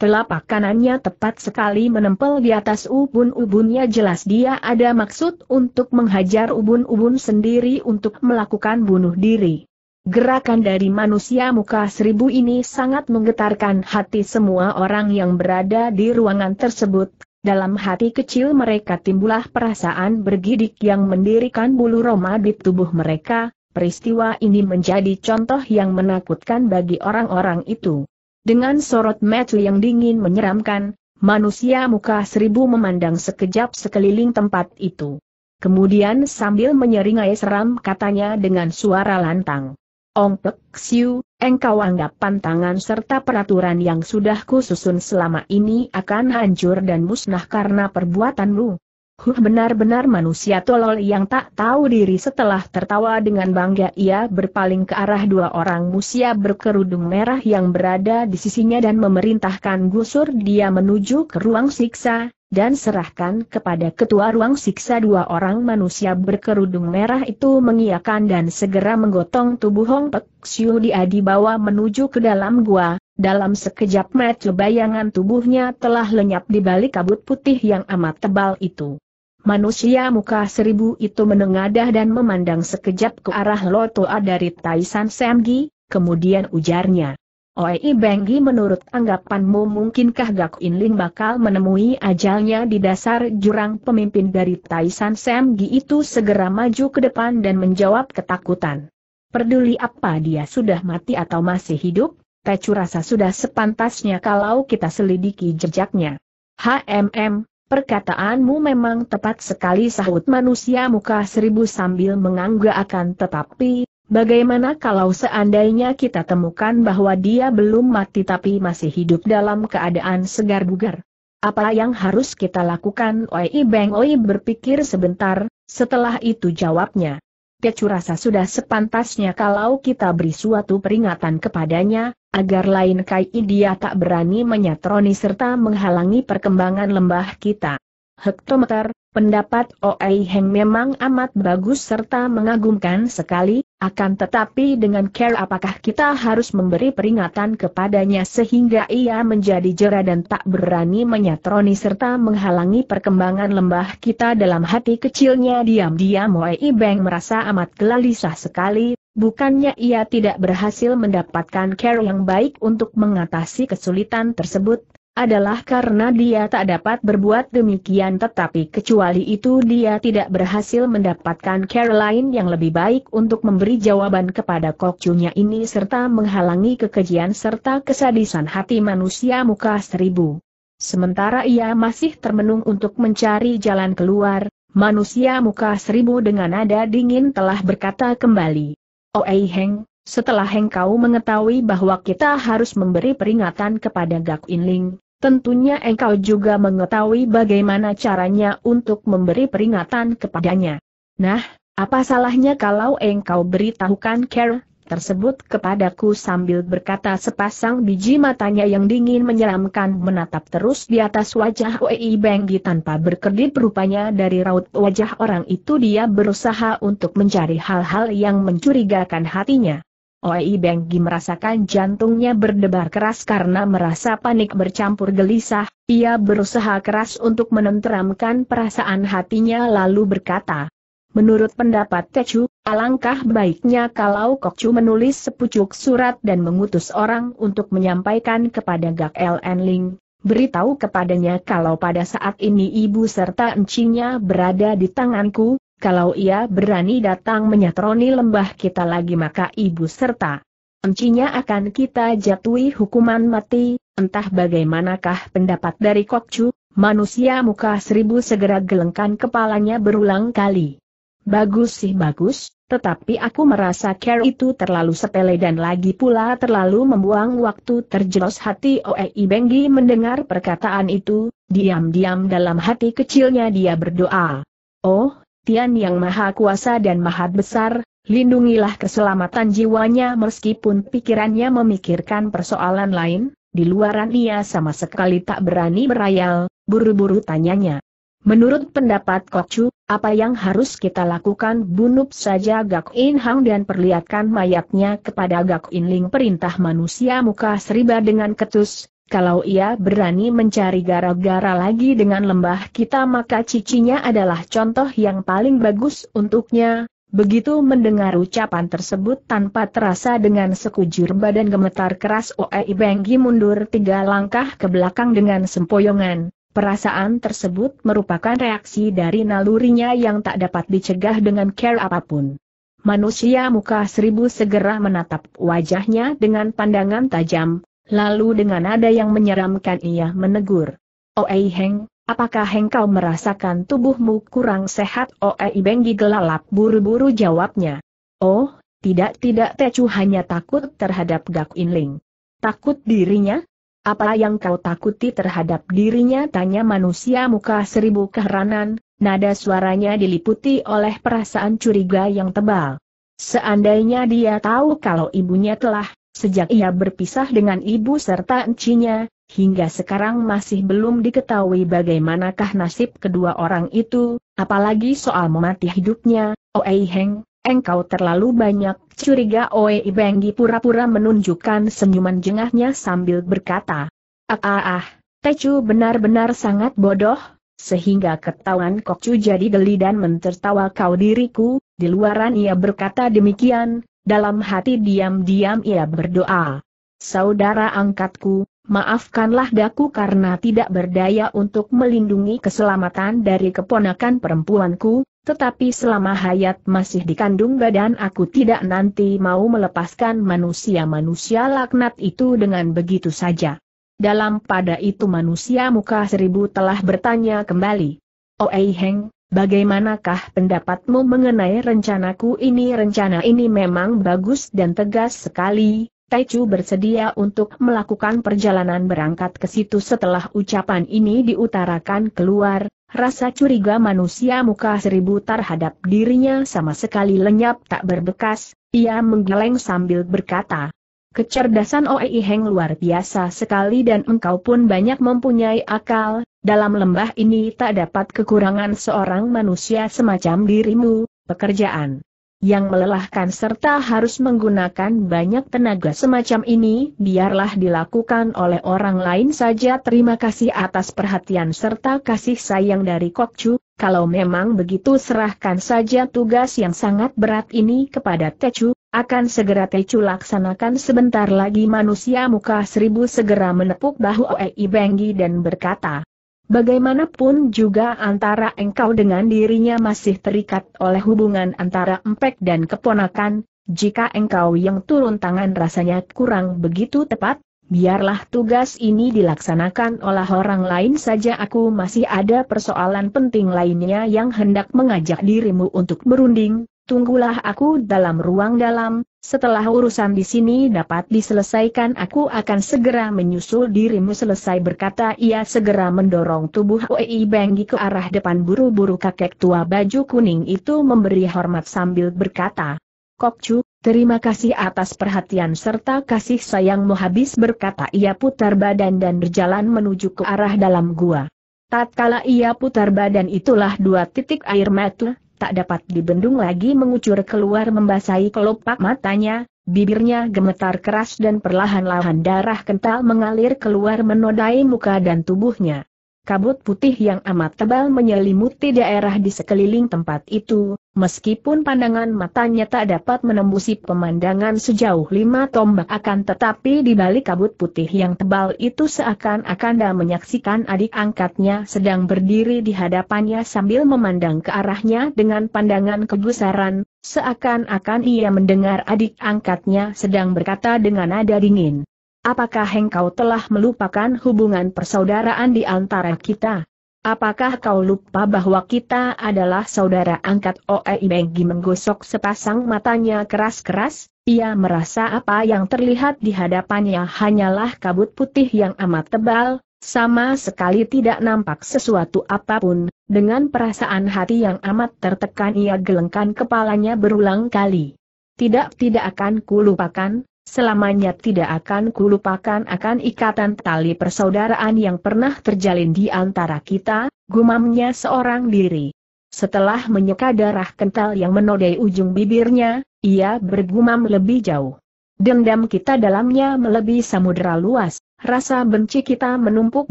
Telapak kanannya tepat sekali menempel di atas ubun-ubunnya jelas dia ada maksud untuk menghajar ubun-ubun sendiri untuk melakukan bunuh diri. Gerakan dari manusia muka seribu ini sangat menggetarkan hati semua orang yang berada di ruangan tersebut, dalam hati kecil mereka timbullah perasaan bergidik yang mendirikan bulu roma di tubuh mereka, peristiwa ini menjadi contoh yang menakutkan bagi orang-orang itu. Dengan sorot mata yang dingin menyeramkan, manusia muka seribu memandang sekejap sekeliling tempat itu. Kemudian sambil menyeringai seram katanya dengan suara lantang. Ong Pek Siu, engkau anggap pantangan serta peraturan yang sudah kususun selama ini akan hancur dan musnah karena perbuatanmu. Huh benar-benar manusia tolol yang tak tahu diri setelah tertawa dengan bangga ia berpaling ke arah dua orang musia berkerudung merah yang berada di sisinya dan memerintahkan gusur dia menuju ke ruang siksa, dan serahkan kepada ketua ruang siksa dua orang manusia berkerudung merah itu mengiakan dan segera menggotong tubuh Hong Pek Siu dia dibawa menuju ke dalam gua, dalam sekejap mata bayangan tubuhnya telah lenyap di balik kabut putih yang amat tebal itu. Manusia muka seribu itu menengadah dan memandang sekejap ke arah Lotoa dari Taisan Semgi, kemudian ujarnya. Oei Benggi menurut anggapanmu mungkinkah Gak Inling bakal menemui ajalnya di dasar jurang pemimpin dari Taisan Semgi itu segera maju ke depan dan menjawab ketakutan. Perduli apa dia sudah mati atau masih hidup, Tecu rasa sudah sepantasnya kalau kita selidiki jejaknya. HMM, Perkataanmu memang tepat sekali sahut manusia muka seribu sambil mengangguk akan tetapi, bagaimana kalau seandainya kita temukan bahwa dia belum mati tapi masih hidup dalam keadaan segar bugar? Apa yang harus kita lakukan? Oi Beng Oi berpikir sebentar, setelah itu jawabnya. Kecu rasa sudah sepantasnya kalau kita beri suatu peringatan kepadanya, agar lain kali dia tak berani menyatroni serta menghalangi perkembangan lembah kita. Hektometer, pendapat Oei Heng memang amat bagus serta mengagumkan sekali, akan tetapi dengan care apakah kita harus memberi peringatan kepadanya sehingga ia menjadi jera dan tak berani menyatroni serta menghalangi perkembangan lembah kita dalam hati kecilnya diam-diam Wei Beng merasa amat gelisah sekali, bukannya ia tidak berhasil mendapatkan care yang baik untuk mengatasi kesulitan tersebut, adalah karena dia tak dapat berbuat demikian tetapi kecuali itu dia tidak berhasil mendapatkan Caroline yang lebih baik untuk memberi jawaban kepada kokcunya ini serta menghalangi kekejian serta kesadisan hati manusia muka seribu. Sementara ia masih termenung untuk mencari jalan keluar, manusia muka seribu dengan nada dingin telah berkata kembali. Oei Heng, setelah engkau mengetahui bahwa kita harus memberi peringatan kepada Gak Inling, Tentunya engkau juga mengetahui bagaimana caranya untuk memberi peringatan kepadanya. Nah, apa salahnya kalau engkau beritahukan care tersebut kepadaku sambil berkata sepasang biji matanya yang dingin menyeramkan menatap terus di atas wajah Wei Benggi tanpa berkedip rupanya dari raut wajah orang itu dia berusaha untuk mencari hal-hal yang mencurigakan hatinya. Oi Beng merasakan jantungnya berdebar keras karena merasa panik bercampur gelisah, ia berusaha keras untuk menenteramkan perasaan hatinya lalu berkata, Menurut pendapat Techu, alangkah baiknya kalau Kokcu menulis sepucuk surat dan mengutus orang untuk menyampaikan kepada Gak LN Ling, beritahu kepadanya kalau pada saat ini ibu serta Encinya berada di tanganku, kalau ia berani datang menyatroni lembah kita lagi maka ibu serta encinya akan kita jatuhi hukuman mati, entah bagaimanakah pendapat dari Kokcu, manusia muka seribu segera gelengkan kepalanya berulang kali. Bagus sih bagus, tetapi aku merasa care itu terlalu sepele dan lagi pula terlalu membuang waktu terjelos hati Oei Benggi mendengar perkataan itu, diam-diam dalam hati kecilnya dia berdoa. Oh, Tian Yang Maha Kuasa dan Maha Besar, lindungilah keselamatan jiwanya meskipun pikirannya memikirkan persoalan lain, di luaran ia sama sekali tak berani berayal, buru-buru tanyanya. Menurut pendapat Kokcu, apa yang harus kita lakukan bunuh saja Gak In Hang dan perlihatkan mayatnya kepada Gak In Ling perintah manusia muka seriba dengan ketus, kalau ia berani mencari gara-gara lagi dengan lembah kita maka cicinya adalah contoh yang paling bagus untuknya. Begitu mendengar ucapan tersebut tanpa terasa dengan sekujur badan gemetar keras Oei Benggi mundur tiga langkah ke belakang dengan sempoyongan. Perasaan tersebut merupakan reaksi dari nalurinya yang tak dapat dicegah dengan care apapun. Manusia muka seribu segera menatap wajahnya dengan pandangan tajam, Lalu dengan nada yang menyeramkan ia menegur. Oei Heng, apakah Heng kau merasakan tubuhmu kurang sehat? Oei Benggi gelalap buru-buru jawabnya. Oh, tidak-tidak Tecu hanya takut terhadap Gak Inling. Takut dirinya? Apa yang kau takuti terhadap dirinya? Tanya manusia muka seribu keheranan, nada suaranya diliputi oleh perasaan curiga yang tebal. Seandainya dia tahu kalau ibunya telah Sejak ia berpisah dengan ibu serta encinya, hingga sekarang masih belum diketahui bagaimanakah nasib kedua orang itu, apalagi soal memati hidupnya, Oei Heng, engkau terlalu banyak curiga Oei Benggi pura-pura menunjukkan senyuman jengahnya sambil berkata, Ah ah ah, Tecu benar-benar sangat bodoh, sehingga ketahuan Kokcu jadi geli dan mentertawa kau diriku, di luaran ia berkata demikian, dalam hati diam-diam ia berdoa. Saudara angkatku, maafkanlah daku karena tidak berdaya untuk melindungi keselamatan dari keponakan perempuanku, tetapi selama hayat masih dikandung badan aku tidak nanti mau melepaskan manusia-manusia laknat itu dengan begitu saja. Dalam pada itu manusia muka seribu telah bertanya kembali. Oei Heng, Bagaimanakah pendapatmu mengenai rencanaku ini? Rencana ini memang bagus dan tegas sekali. Taichu bersedia untuk melakukan perjalanan berangkat ke situ setelah ucapan ini diutarakan keluar, rasa curiga manusia muka seribu terhadap dirinya sama sekali lenyap tak berbekas, ia menggeleng sambil berkata, Kecerdasan Oei Heng luar biasa sekali dan engkau pun banyak mempunyai akal, dalam lembah ini tak dapat kekurangan seorang manusia semacam dirimu, pekerjaan yang melelahkan serta harus menggunakan banyak tenaga semacam ini biarlah dilakukan oleh orang lain saja terima kasih atas perhatian serta kasih sayang dari Kokcu, kalau memang begitu serahkan saja tugas yang sangat berat ini kepada Techu akan segera Techu laksanakan sebentar lagi manusia muka seribu segera menepuk bahu Oei Benggi dan berkata, Bagaimanapun juga antara engkau dengan dirinya masih terikat oleh hubungan antara empek dan keponakan, jika engkau yang turun tangan rasanya kurang begitu tepat, biarlah tugas ini dilaksanakan oleh orang lain saja aku masih ada persoalan penting lainnya yang hendak mengajak dirimu untuk berunding, tunggulah aku dalam ruang dalam, setelah urusan di sini dapat diselesaikan aku akan segera menyusul dirimu selesai berkata ia segera mendorong tubuh Wei Benggi ke arah depan buru-buru kakek tua baju kuning itu memberi hormat sambil berkata, Kok cu, terima kasih atas perhatian serta kasih sayangmu habis berkata ia putar badan dan berjalan menuju ke arah dalam gua. Tatkala ia putar badan itulah dua titik air mata tak dapat dibendung lagi mengucur keluar membasahi kelopak matanya, bibirnya gemetar keras dan perlahan-lahan darah kental mengalir keluar menodai muka dan tubuhnya kabut putih yang amat tebal menyelimuti daerah di sekeliling tempat itu, meskipun pandangan matanya tak dapat menembusi pemandangan sejauh lima tombak akan tetapi di balik kabut putih yang tebal itu seakan-akan dah menyaksikan adik angkatnya sedang berdiri di hadapannya sambil memandang ke arahnya dengan pandangan kegusaran, seakan-akan ia mendengar adik angkatnya sedang berkata dengan nada dingin. Apakah engkau telah melupakan hubungan persaudaraan di antara kita? Apakah kau lupa bahwa kita adalah saudara angkat Oei Benggi menggosok sepasang matanya keras-keras? Ia merasa apa yang terlihat di hadapannya hanyalah kabut putih yang amat tebal, sama sekali tidak nampak sesuatu apapun, dengan perasaan hati yang amat tertekan ia gelengkan kepalanya berulang kali. Tidak tidak akan kulupakan, selamanya tidak akan kulupakan akan ikatan tali persaudaraan yang pernah terjalin di antara kita, gumamnya seorang diri. Setelah menyeka darah kental yang menodai ujung bibirnya, ia bergumam lebih jauh. Dendam kita dalamnya melebihi samudera luas, rasa benci kita menumpuk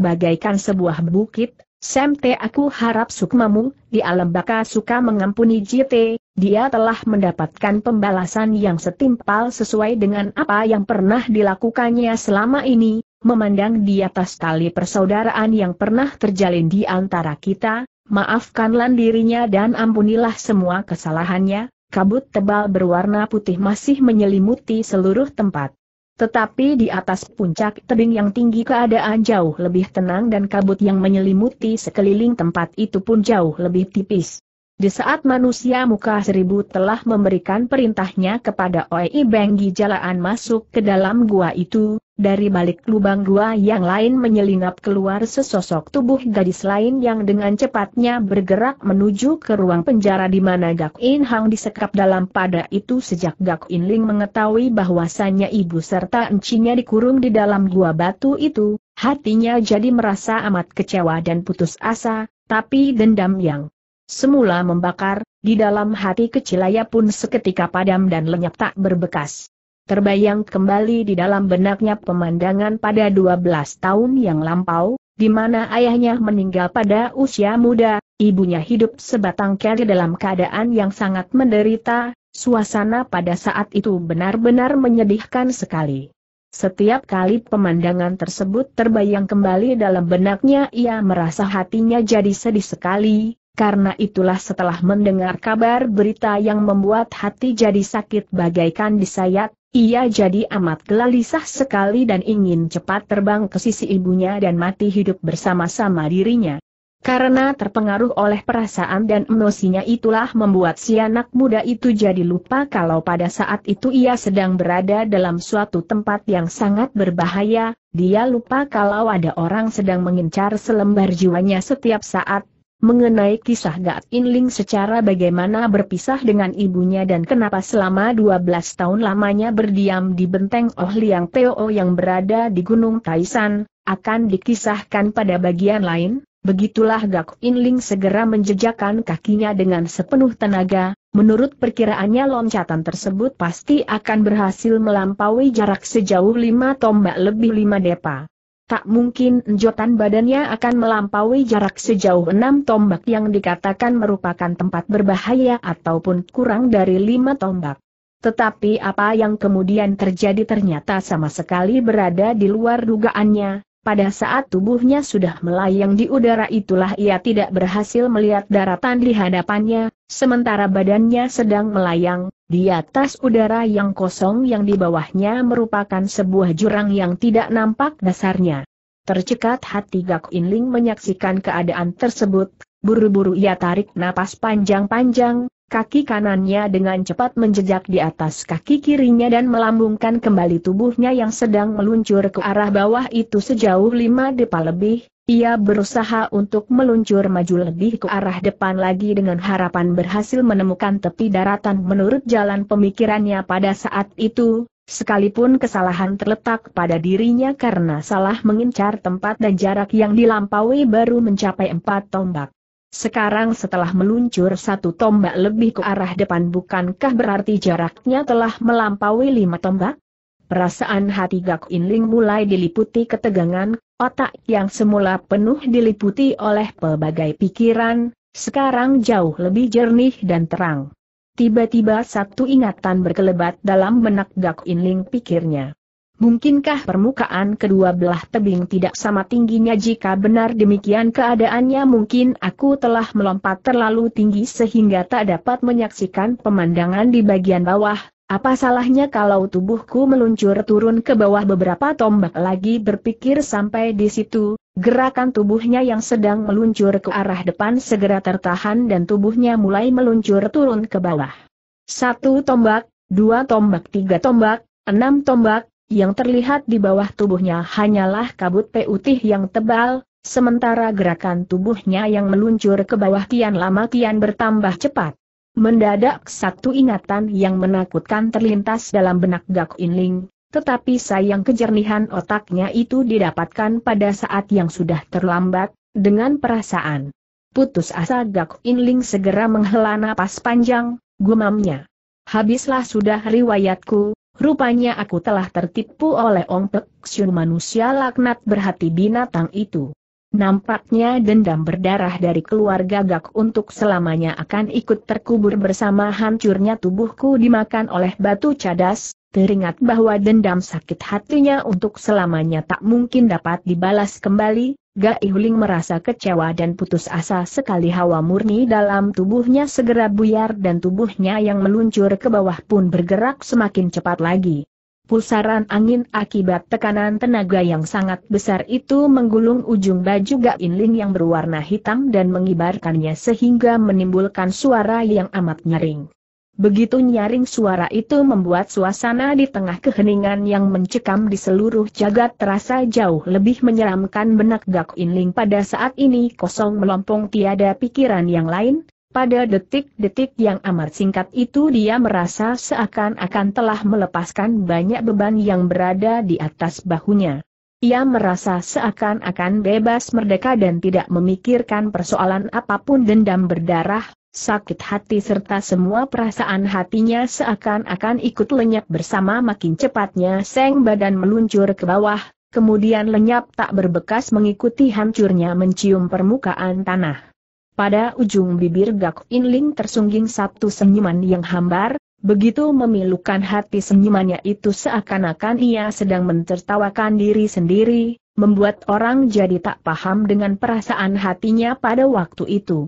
bagaikan sebuah bukit, Semte aku harap sukmamu, di alam baka suka mengampuni jite, dia telah mendapatkan pembalasan yang setimpal sesuai dengan apa yang pernah dilakukannya selama ini, memandang di atas tali persaudaraan yang pernah terjalin di antara kita, maafkanlah dirinya dan ampunilah semua kesalahannya, kabut tebal berwarna putih masih menyelimuti seluruh tempat. Tetapi di atas puncak tebing yang tinggi keadaan jauh lebih tenang dan kabut yang menyelimuti sekeliling tempat itu pun jauh lebih tipis. Di saat manusia muka seribu telah memberikan perintahnya kepada Oei Benggi jalan masuk ke dalam gua itu, dari balik lubang gua yang lain menyelinap keluar sesosok tubuh gadis lain yang dengan cepatnya bergerak menuju ke ruang penjara di mana Gak In Hang disekap dalam pada itu sejak Gak In Ling mengetahui bahwasannya ibu serta encinya dikurung di dalam gua batu itu, hatinya jadi merasa amat kecewa dan putus asa, tapi dendam yang Semula membakar, di dalam hati kecil kecilaya pun seketika padam dan lenyap tak berbekas. Terbayang kembali di dalam benaknya pemandangan pada 12 tahun yang lampau, di mana ayahnya meninggal pada usia muda, ibunya hidup sebatang kari dalam keadaan yang sangat menderita, suasana pada saat itu benar-benar menyedihkan sekali. Setiap kali pemandangan tersebut terbayang kembali dalam benaknya ia merasa hatinya jadi sedih sekali, karena itulah setelah mendengar kabar berita yang membuat hati jadi sakit bagaikan disayat, ia jadi amat gelisah sekali dan ingin cepat terbang ke sisi ibunya dan mati hidup bersama-sama dirinya. Karena terpengaruh oleh perasaan dan emosinya itulah membuat si anak muda itu jadi lupa kalau pada saat itu ia sedang berada dalam suatu tempat yang sangat berbahaya, dia lupa kalau ada orang sedang mengincar selembar jiwanya setiap saat, mengenai kisah Gat Inling secara bagaimana berpisah dengan ibunya dan kenapa selama 12 tahun lamanya berdiam di benteng Oh Liang Teo yang berada di Gunung Taisan, akan dikisahkan pada bagian lain. Begitulah Gak Inling segera menjejakkan kakinya dengan sepenuh tenaga, menurut perkiraannya loncatan tersebut pasti akan berhasil melampaui jarak sejauh lima tombak lebih lima depa. Tak mungkin enjotan badannya akan melampaui jarak sejauh enam tombak yang dikatakan merupakan tempat berbahaya ataupun kurang dari lima tombak. Tetapi apa yang kemudian terjadi ternyata sama sekali berada di luar dugaannya, pada saat tubuhnya sudah melayang di udara itulah ia tidak berhasil melihat daratan di hadapannya, sementara badannya sedang melayang, di atas udara yang kosong yang di bawahnya merupakan sebuah jurang yang tidak nampak dasarnya. Tercekat hati Gak Inling menyaksikan keadaan tersebut, buru-buru ia tarik napas panjang-panjang, Kaki kanannya dengan cepat menjejak di atas kaki kirinya dan melambungkan kembali tubuhnya yang sedang meluncur ke arah bawah itu sejauh lima depa lebih, ia berusaha untuk meluncur maju lebih ke arah depan lagi dengan harapan berhasil menemukan tepi daratan menurut jalan pemikirannya pada saat itu, sekalipun kesalahan terletak pada dirinya karena salah mengincar tempat dan jarak yang dilampaui baru mencapai empat tombak. Sekarang setelah meluncur satu tombak lebih ke arah depan bukankah berarti jaraknya telah melampaui lima tombak? Perasaan hati Gak Inling mulai diliputi ketegangan, otak yang semula penuh diliputi oleh pelbagai pikiran, sekarang jauh lebih jernih dan terang. Tiba-tiba satu ingatan berkelebat dalam benak Gak Inling pikirnya. Mungkinkah permukaan kedua belah tebing tidak sama tingginya jika benar demikian keadaannya mungkin aku telah melompat terlalu tinggi sehingga tak dapat menyaksikan pemandangan di bagian bawah, apa salahnya kalau tubuhku meluncur turun ke bawah beberapa tombak lagi berpikir sampai di situ, gerakan tubuhnya yang sedang meluncur ke arah depan segera tertahan dan tubuhnya mulai meluncur turun ke bawah. Satu tombak, dua tombak tiga tombak, enam tombak, yang terlihat di bawah tubuhnya hanyalah kabut putih yang tebal, sementara gerakan tubuhnya yang meluncur ke bawah kian lama kian bertambah cepat. Mendadak satu ingatan yang menakutkan terlintas dalam benak Gak Inling, tetapi sayang kejernihan otaknya itu didapatkan pada saat yang sudah terlambat, dengan perasaan. Putus asa Gak Inling segera menghela napas panjang, gumamnya. Habislah sudah riwayatku, Rupanya aku telah tertipu oleh Ong Pek manusia laknat berhati binatang itu. Nampaknya dendam berdarah dari keluarga Gak untuk selamanya akan ikut terkubur bersama hancurnya tubuhku dimakan oleh batu cadas, teringat bahwa dendam sakit hatinya untuk selamanya tak mungkin dapat dibalas kembali, Gai Huling merasa kecewa dan putus asa sekali hawa murni dalam tubuhnya segera buyar dan tubuhnya yang meluncur ke bawah pun bergerak semakin cepat lagi. Pulsaran angin akibat tekanan tenaga yang sangat besar itu menggulung ujung baju Gai Inling yang berwarna hitam dan mengibarkannya sehingga menimbulkan suara yang amat nyaring. Begitu nyaring suara itu membuat suasana di tengah keheningan yang mencekam di seluruh jagat terasa jauh lebih menyeramkan benak Gak Inling pada saat ini kosong melompong tiada pikiran yang lain. Pada detik-detik yang amat singkat itu dia merasa seakan-akan telah melepaskan banyak beban yang berada di atas bahunya. Ia merasa seakan-akan bebas merdeka dan tidak memikirkan persoalan apapun dendam berdarah, sakit hati serta semua perasaan hatinya seakan-akan ikut lenyap bersama makin cepatnya seng badan meluncur ke bawah, kemudian lenyap tak berbekas mengikuti hancurnya mencium permukaan tanah. Pada ujung bibir Gak Inling tersungging satu senyuman yang hambar, begitu memilukan hati senyumannya itu seakan-akan ia sedang mentertawakan diri sendiri, membuat orang jadi tak paham dengan perasaan hatinya pada waktu itu.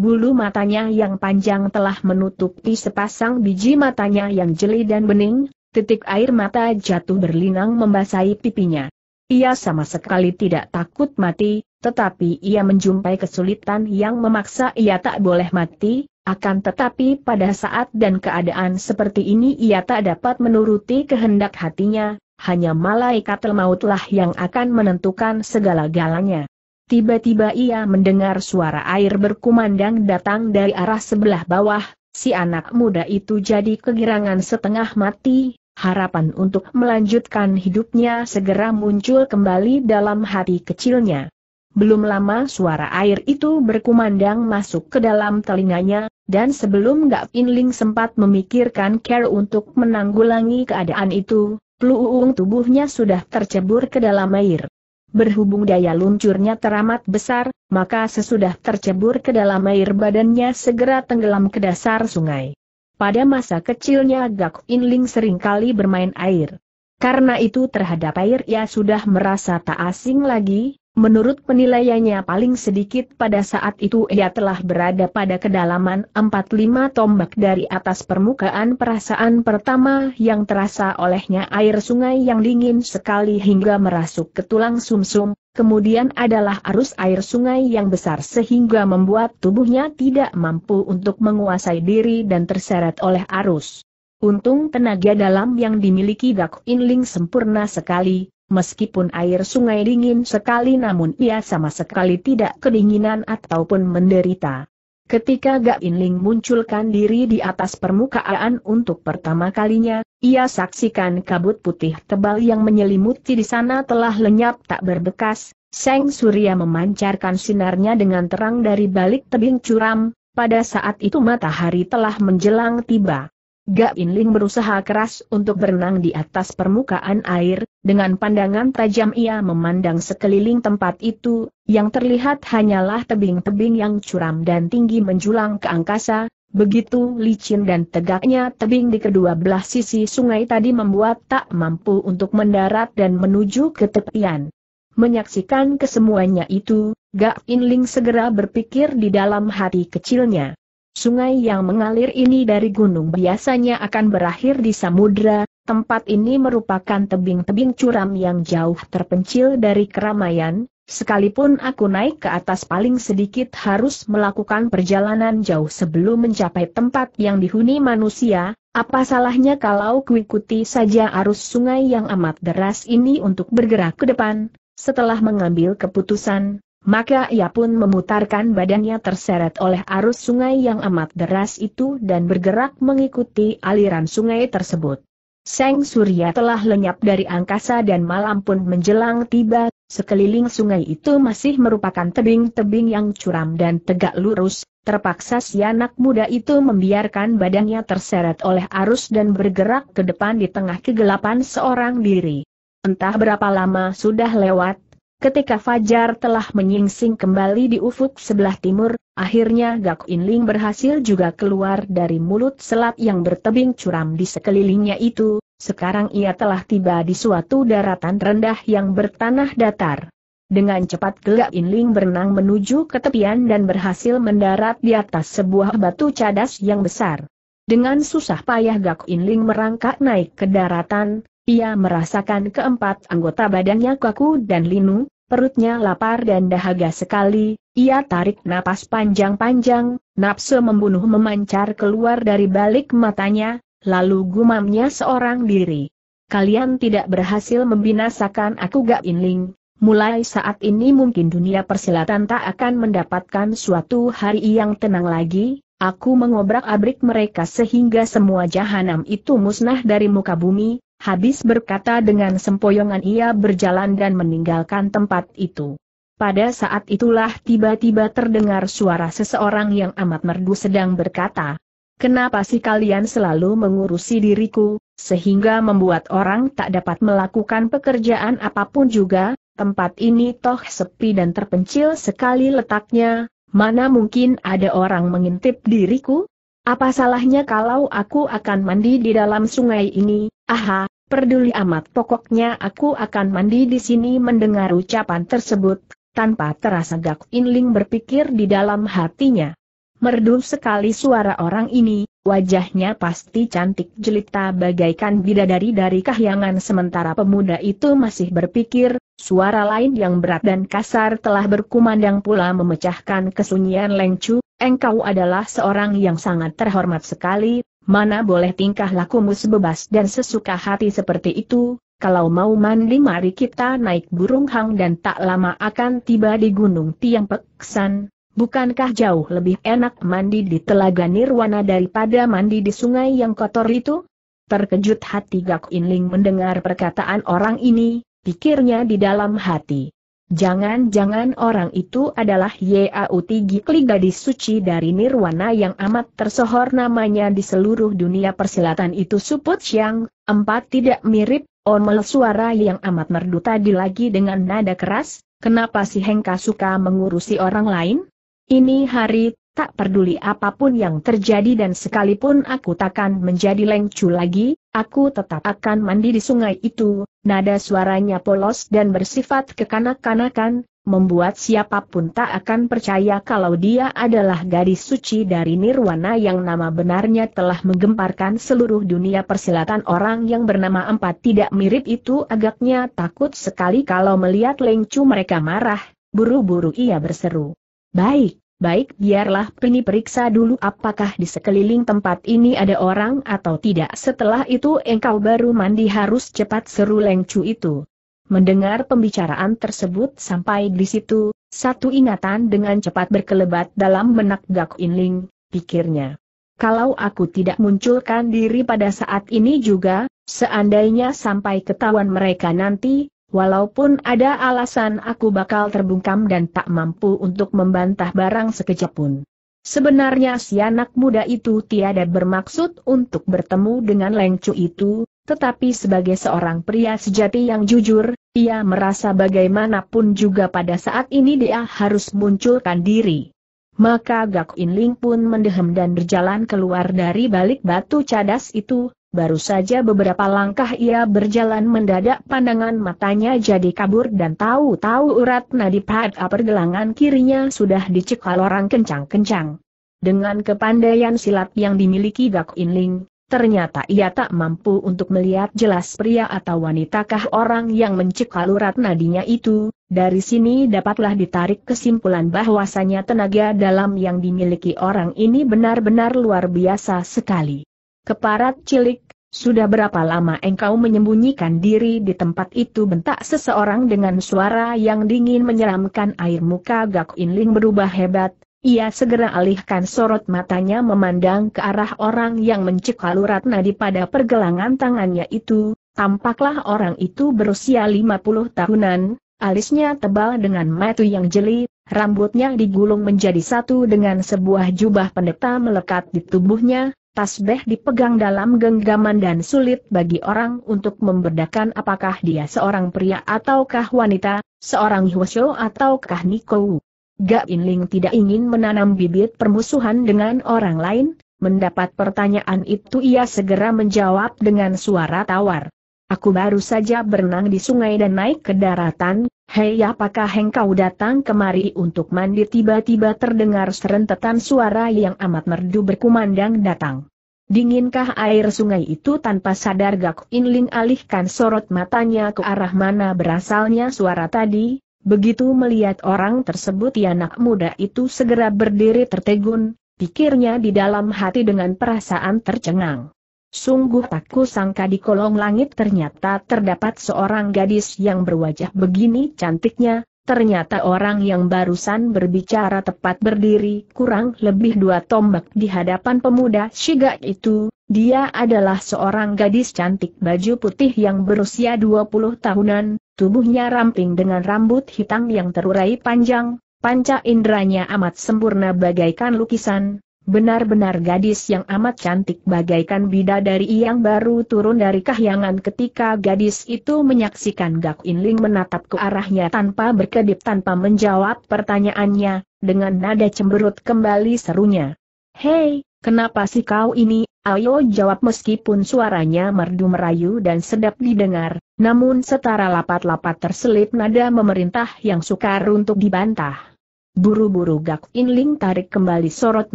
Bulu matanya yang panjang telah menutupi sepasang biji matanya yang jeli dan bening, titik air mata jatuh berlinang membasahi pipinya. Ia sama sekali tidak takut mati, tetapi ia menjumpai kesulitan yang memaksa ia tak boleh mati, akan tetapi pada saat dan keadaan seperti ini ia tak dapat menuruti kehendak hatinya, hanya malaikat mautlah yang akan menentukan segala galanya. Tiba-tiba ia mendengar suara air berkumandang datang dari arah sebelah bawah, si anak muda itu jadi kegirangan setengah mati, harapan untuk melanjutkan hidupnya segera muncul kembali dalam hati kecilnya. Belum lama suara air itu berkumandang masuk ke dalam telinganya, dan sebelum Gak Inling sempat memikirkan care untuk menanggulangi keadaan itu, peluung tubuhnya sudah tercebur ke dalam air berhubung daya luncurnya teramat besar, maka sesudah tercebur ke dalam air badannya segera tenggelam ke dasar sungai. Pada masa kecilnya Gak Inling seringkali bermain air. Karena itu terhadap air ia sudah merasa tak asing lagi, Menurut penilaiannya paling sedikit pada saat itu ia telah berada pada kedalaman 45 tombak dari atas permukaan perasaan pertama yang terasa olehnya air sungai yang dingin sekali hingga merasuk ke tulang sumsum, -sum. kemudian adalah arus air sungai yang besar sehingga membuat tubuhnya tidak mampu untuk menguasai diri dan terseret oleh arus. Untung tenaga dalam yang dimiliki Gak Inling sempurna sekali, Meskipun air sungai dingin sekali namun ia sama sekali tidak kedinginan ataupun menderita. Ketika Gak Inling munculkan diri di atas permukaan untuk pertama kalinya, ia saksikan kabut putih tebal yang menyelimuti di sana telah lenyap tak berbekas, Seng Surya memancarkan sinarnya dengan terang dari balik tebing curam, pada saat itu matahari telah menjelang tiba. Gak Inling berusaha keras untuk berenang di atas permukaan air, dengan pandangan tajam ia memandang sekeliling tempat itu, yang terlihat hanyalah tebing-tebing yang curam dan tinggi menjulang ke angkasa, begitu licin dan tegaknya tebing di kedua belah sisi sungai tadi membuat tak mampu untuk mendarat dan menuju ke tepian. Menyaksikan kesemuanya itu, Gak Inling segera berpikir di dalam hati kecilnya. Sungai yang mengalir ini dari gunung biasanya akan berakhir di samudra, tempat ini merupakan tebing-tebing curam yang jauh terpencil dari keramaian, sekalipun aku naik ke atas paling sedikit harus melakukan perjalanan jauh sebelum mencapai tempat yang dihuni manusia, apa salahnya kalau kuikuti saja arus sungai yang amat deras ini untuk bergerak ke depan? Setelah mengambil keputusan, maka ia pun memutarkan badannya terseret oleh arus sungai yang amat deras itu dan bergerak mengikuti aliran sungai tersebut. Seng Surya telah lenyap dari angkasa dan malam pun menjelang tiba, sekeliling sungai itu masih merupakan tebing-tebing yang curam dan tegak lurus, terpaksa si anak muda itu membiarkan badannya terseret oleh arus dan bergerak ke depan di tengah kegelapan seorang diri. Entah berapa lama sudah lewat, Ketika Fajar telah menyingsing kembali di ufuk sebelah timur, akhirnya Gak Inling berhasil juga keluar dari mulut selat yang bertebing curam di sekelilingnya itu, sekarang ia telah tiba di suatu daratan rendah yang bertanah datar. Dengan cepat Gak Inling berenang menuju ke tepian dan berhasil mendarat di atas sebuah batu cadas yang besar. Dengan susah payah Gak Inling merangkak naik ke daratan, ia merasakan keempat anggota badannya kaku dan linu, perutnya lapar dan dahaga sekali, ia tarik napas panjang-panjang, nafsu membunuh memancar keluar dari balik matanya, lalu gumamnya seorang diri. Kalian tidak berhasil membinasakan aku Gak Inling, mulai saat ini mungkin dunia persilatan tak akan mendapatkan suatu hari yang tenang lagi, aku mengobrak-abrik mereka sehingga semua jahanam itu musnah dari muka bumi, Habis berkata dengan sempoyongan ia berjalan dan meninggalkan tempat itu. Pada saat itulah tiba-tiba terdengar suara seseorang yang amat merdu sedang berkata, Kenapa sih kalian selalu mengurusi diriku, sehingga membuat orang tak dapat melakukan pekerjaan apapun juga, tempat ini toh sepi dan terpencil sekali letaknya, mana mungkin ada orang mengintip diriku? Apa salahnya kalau aku akan mandi di dalam sungai ini, Aha, peduli amat pokoknya aku akan mandi di sini mendengar ucapan tersebut, tanpa terasa Gak Inling berpikir di dalam hatinya. Merdu sekali suara orang ini, wajahnya pasti cantik jelita bagaikan bidadari dari kahyangan sementara pemuda itu masih berpikir, suara lain yang berat dan kasar telah berkumandang pula memecahkan kesunyian Lengcu, engkau adalah seorang yang sangat terhormat sekali, mana boleh tingkah lakumu sebebas dan sesuka hati seperti itu, kalau mau mandi mari kita naik burung hang dan tak lama akan tiba di gunung Tiang Peksan, bukankah jauh lebih enak mandi di telaga Nirwana daripada mandi di sungai yang kotor itu? Terkejut hati Gak Inling mendengar perkataan orang ini, pikirnya di dalam hati. Jangan-jangan orang itu adalah Yau Gikli gadis suci dari Nirwana yang amat tersohor namanya di seluruh dunia persilatan itu Suput Siang, empat tidak mirip, omel suara yang amat merdu tadi lagi dengan nada keras, kenapa si Hengka suka mengurusi orang lain? Ini hari tak peduli apapun yang terjadi dan sekalipun aku takkan menjadi lengcu lagi, aku tetap akan mandi di sungai itu, nada suaranya polos dan bersifat kekanak-kanakan, membuat siapapun tak akan percaya kalau dia adalah gadis suci dari Nirwana yang nama benarnya telah menggemparkan seluruh dunia persilatan orang yang bernama Empat tidak mirip itu agaknya takut sekali kalau melihat lengcu mereka marah, buru-buru ia berseru. Baik, Baik biarlah Pini periksa dulu apakah di sekeliling tempat ini ada orang atau tidak setelah itu engkau baru mandi harus cepat seru lengcu itu. Mendengar pembicaraan tersebut sampai di situ, satu ingatan dengan cepat berkelebat dalam benak Gak Inling, pikirnya. Kalau aku tidak munculkan diri pada saat ini juga, seandainya sampai ketahuan mereka nanti, Walaupun ada alasan aku bakal terbungkam dan tak mampu untuk membantah barang sekejap pun. Sebenarnya si anak muda itu tiada bermaksud untuk bertemu dengan Lengcu itu, tetapi sebagai seorang pria sejati yang jujur, ia merasa bagaimanapun juga pada saat ini dia harus munculkan diri. Maka Gak Inling pun mendehem dan berjalan keluar dari balik batu cadas itu, Baru saja beberapa langkah ia berjalan mendadak pandangan matanya jadi kabur dan tahu-tahu urat nadi pada pergelangan kirinya sudah dicekal orang kencang-kencang. Dengan kepandaian silat yang dimiliki Gak Ling, ternyata ia tak mampu untuk melihat jelas pria atau wanitakah orang yang mencekal urat nadinya itu, dari sini dapatlah ditarik kesimpulan bahwasanya tenaga dalam yang dimiliki orang ini benar-benar luar biasa sekali. Keparat cilik, sudah berapa lama engkau menyembunyikan diri di tempat itu bentak seseorang dengan suara yang dingin menyeramkan air muka Gak Inling berubah hebat, ia segera alihkan sorot matanya memandang ke arah orang yang mencekal urat nadi pada pergelangan tangannya itu, tampaklah orang itu berusia 50 tahunan, alisnya tebal dengan matu yang jeli, rambutnya digulung menjadi satu dengan sebuah jubah pendeta melekat di tubuhnya, tasbeh dipegang dalam genggaman dan sulit bagi orang untuk membedakan apakah dia seorang pria ataukah wanita, seorang Hwasyo ataukah Nikou. Gak Inling tidak ingin menanam bibit permusuhan dengan orang lain, mendapat pertanyaan itu ia segera menjawab dengan suara tawar. Aku baru saja berenang di sungai dan naik ke daratan, Hei apakah engkau datang kemari untuk mandi tiba-tiba terdengar serentetan suara yang amat merdu berkumandang datang. Dinginkah air sungai itu tanpa sadar Gak Inling alihkan sorot matanya ke arah mana berasalnya suara tadi, begitu melihat orang tersebut ya anak muda itu segera berdiri tertegun, pikirnya di dalam hati dengan perasaan tercengang. Sungguh tak kusangka di kolong langit ternyata terdapat seorang gadis yang berwajah begini cantiknya, ternyata orang yang barusan berbicara tepat berdiri kurang lebih dua tombak di hadapan pemuda Shiga itu, dia adalah seorang gadis cantik baju putih yang berusia 20 tahunan, tubuhnya ramping dengan rambut hitam yang terurai panjang, panca inderanya amat sempurna bagaikan lukisan, Benar-benar gadis yang amat cantik bagaikan bidadari yang baru turun dari kahyangan ketika gadis itu menyaksikan Gak Inling menatap ke arahnya tanpa berkedip tanpa menjawab pertanyaannya, dengan nada cemberut kembali serunya. Hei, kenapa sih kau ini? Ayo jawab meskipun suaranya merdu merayu dan sedap didengar, namun setara lapat-lapat terselip nada memerintah yang sukar untuk dibantah. Buru-buru Gak Inling tarik kembali sorot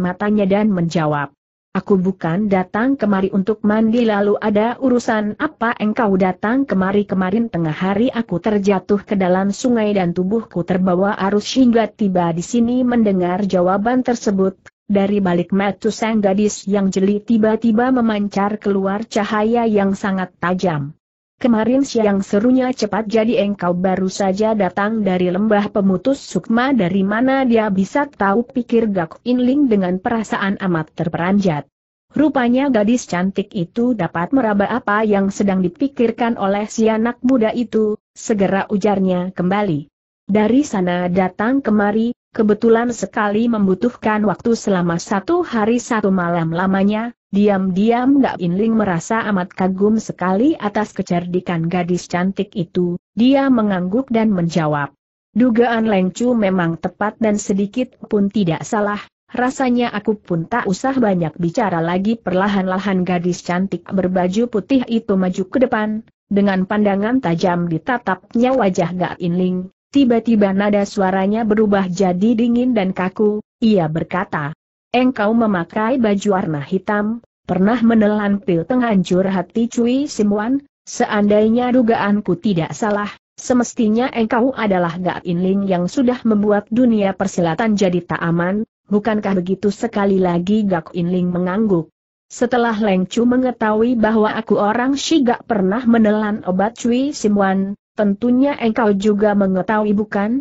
matanya dan menjawab. Aku bukan datang kemari untuk mandi lalu ada urusan apa engkau datang kemari kemarin tengah hari aku terjatuh ke dalam sungai dan tubuhku terbawa arus hingga tiba di sini mendengar jawaban tersebut. Dari balik mata sang gadis yang jeli tiba-tiba memancar keluar cahaya yang sangat tajam. Kemarin siang serunya cepat jadi engkau baru saja datang dari lembah pemutus sukma dari mana dia bisa tahu pikir Gak Inling dengan perasaan amat terperanjat. Rupanya gadis cantik itu dapat meraba apa yang sedang dipikirkan oleh si anak muda itu, segera ujarnya kembali. Dari sana datang kemari, kebetulan sekali membutuhkan waktu selama satu hari satu malam lamanya, Diam-diam Gak Inling merasa amat kagum sekali atas kecerdikan gadis cantik itu, dia mengangguk dan menjawab. Dugaan Leng Chu memang tepat dan sedikit pun tidak salah, rasanya aku pun tak usah banyak bicara lagi perlahan-lahan gadis cantik berbaju putih itu maju ke depan, dengan pandangan tajam ditatapnya wajah Gak Inling, tiba-tiba nada suaranya berubah jadi dingin dan kaku, ia berkata, Engkau memakai baju warna hitam, pernah menelan pil penghancur hati Cui Simuan, seandainya dugaanku tidak salah, semestinya engkau adalah Gak Inling yang sudah membuat dunia persilatan jadi tak aman, bukankah begitu sekali lagi Gak Inling mengangguk. Setelah Leng Chu mengetahui bahwa aku orang Shi Gak pernah menelan obat Cui Simuan, tentunya engkau juga mengetahui bukan?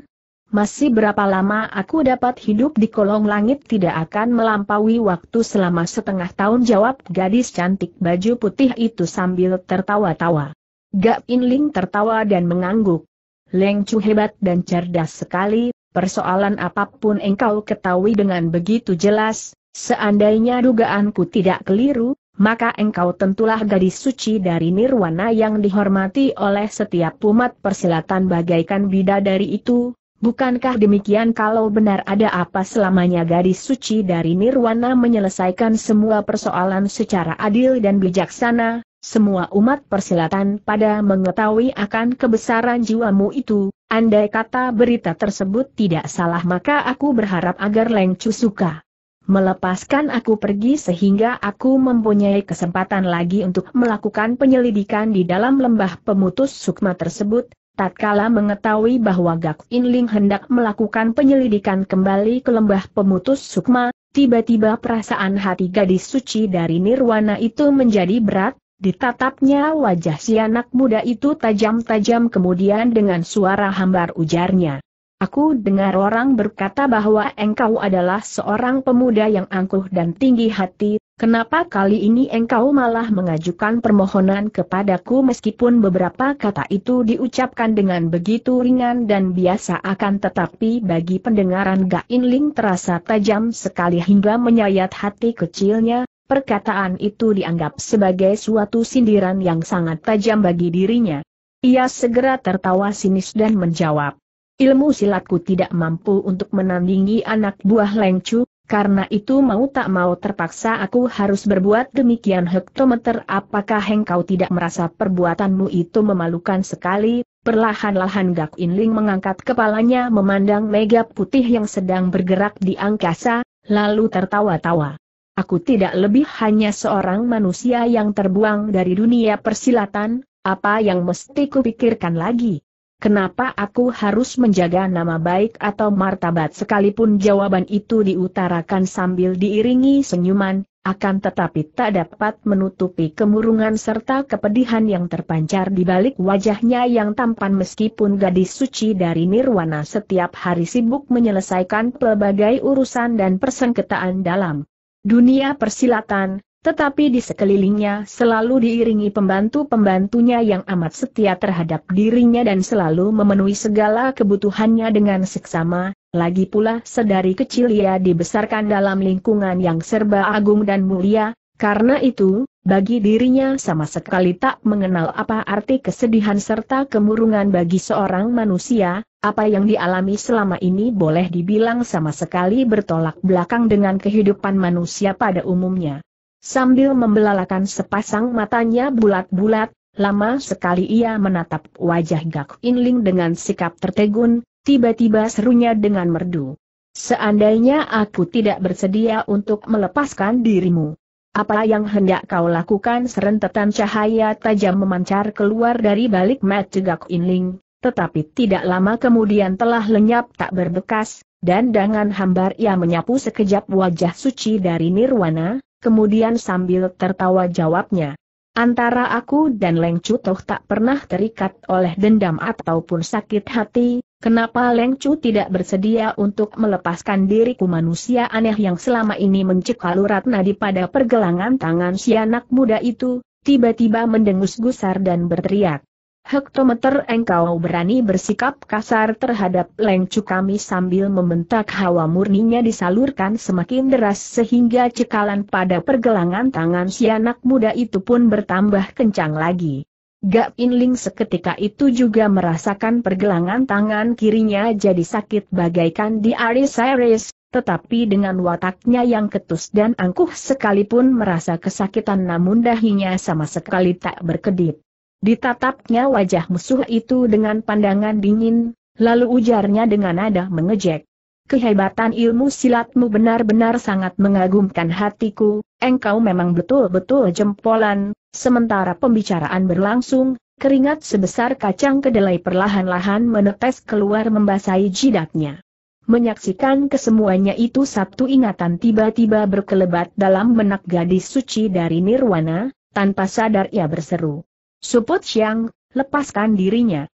masih berapa lama aku dapat hidup di kolong langit tidak akan melampaui waktu selama setengah tahun jawab gadis cantik baju putih itu sambil tertawa-tawa. Gak Inling tertawa dan mengangguk. Leng Chu hebat dan cerdas sekali, persoalan apapun engkau ketahui dengan begitu jelas, seandainya dugaanku tidak keliru, maka engkau tentulah gadis suci dari Nirwana yang dihormati oleh setiap umat persilatan bagaikan bidadari itu, Bukankah demikian kalau benar ada apa selamanya gadis suci dari Nirwana menyelesaikan semua persoalan secara adil dan bijaksana, semua umat persilatan pada mengetahui akan kebesaran jiwamu itu, andai kata berita tersebut tidak salah maka aku berharap agar Leng Chu suka. Melepaskan aku pergi sehingga aku mempunyai kesempatan lagi untuk melakukan penyelidikan di dalam lembah pemutus sukma tersebut, Tatkala mengetahui bahwa Gak Inling hendak melakukan penyelidikan kembali ke lembah pemutus sukma, tiba-tiba perasaan hati gadis suci dari Nirwana itu menjadi berat, ditatapnya wajah si anak muda itu tajam-tajam kemudian dengan suara hambar ujarnya. Aku dengar orang berkata bahwa engkau adalah seorang pemuda yang angkuh dan tinggi hati, Kenapa kali ini engkau malah mengajukan permohonan kepadaku meskipun beberapa kata itu diucapkan dengan begitu ringan dan biasa akan tetapi bagi pendengaran Gain Ling terasa tajam sekali hingga menyayat hati kecilnya, perkataan itu dianggap sebagai suatu sindiran yang sangat tajam bagi dirinya. Ia segera tertawa sinis dan menjawab, Ilmu silatku tidak mampu untuk menandingi anak buah Lengcu, karena itu mau tak mau terpaksa aku harus berbuat demikian hektometer apakah engkau tidak merasa perbuatanmu itu memalukan sekali, perlahan-lahan Gak Inling mengangkat kepalanya memandang mega putih yang sedang bergerak di angkasa, lalu tertawa-tawa. Aku tidak lebih hanya seorang manusia yang terbuang dari dunia persilatan, apa yang mesti kupikirkan lagi? Kenapa aku harus menjaga nama baik atau martabat sekalipun jawaban itu diutarakan sambil diiringi senyuman, akan tetapi tak dapat menutupi kemurungan serta kepedihan yang terpancar di balik wajahnya yang tampan meskipun gadis suci dari Nirwana setiap hari sibuk menyelesaikan pelbagai urusan dan persengketaan dalam dunia persilatan, tetapi di sekelilingnya selalu diiringi pembantu-pembantunya yang amat setia terhadap dirinya dan selalu memenuhi segala kebutuhannya dengan seksama, lagi pula sedari kecil ia dibesarkan dalam lingkungan yang serba agung dan mulia, karena itu, bagi dirinya sama sekali tak mengenal apa arti kesedihan serta kemurungan bagi seorang manusia, apa yang dialami selama ini boleh dibilang sama sekali bertolak belakang dengan kehidupan manusia pada umumnya. Sambil membelalakan sepasang matanya bulat-bulat, lama sekali ia menatap wajah Gak Inling dengan sikap tertegun, tiba-tiba serunya dengan merdu. Seandainya aku tidak bersedia untuk melepaskan dirimu. Apa yang hendak kau lakukan serentetan cahaya tajam memancar keluar dari balik mata Gak Inling, tetapi tidak lama kemudian telah lenyap tak berbekas, dan dengan hambar ia menyapu sekejap wajah suci dari Nirwana, kemudian sambil tertawa jawabnya. Antara aku dan Leng toh tak pernah terikat oleh dendam ataupun sakit hati, kenapa Leng Chu tidak bersedia untuk melepaskan diriku manusia aneh yang selama ini mencekal urat nadi pada pergelangan tangan si anak muda itu, tiba-tiba mendengus gusar dan berteriak. Hektometer engkau berani bersikap kasar terhadap lengcu kami sambil membentak hawa murninya disalurkan semakin deras sehingga cekalan pada pergelangan tangan si anak muda itu pun bertambah kencang lagi. Gak Inling seketika itu juga merasakan pergelangan tangan kirinya jadi sakit bagaikan di Aris-Aris, tetapi dengan wataknya yang ketus dan angkuh sekalipun merasa kesakitan namun dahinya sama sekali tak berkedip. Ditatapnya wajah musuh itu dengan pandangan dingin, lalu ujarnya dengan nada mengejek. Kehebatan ilmu silatmu benar-benar sangat mengagumkan hatiku, engkau memang betul-betul jempolan, sementara pembicaraan berlangsung, keringat sebesar kacang kedelai perlahan-lahan menetes keluar membasahi jidatnya. Menyaksikan kesemuanya itu satu ingatan tiba-tiba berkelebat dalam benak gadis suci dari Nirwana, tanpa sadar ia berseru. Suput Siang, lepaskan dirinya.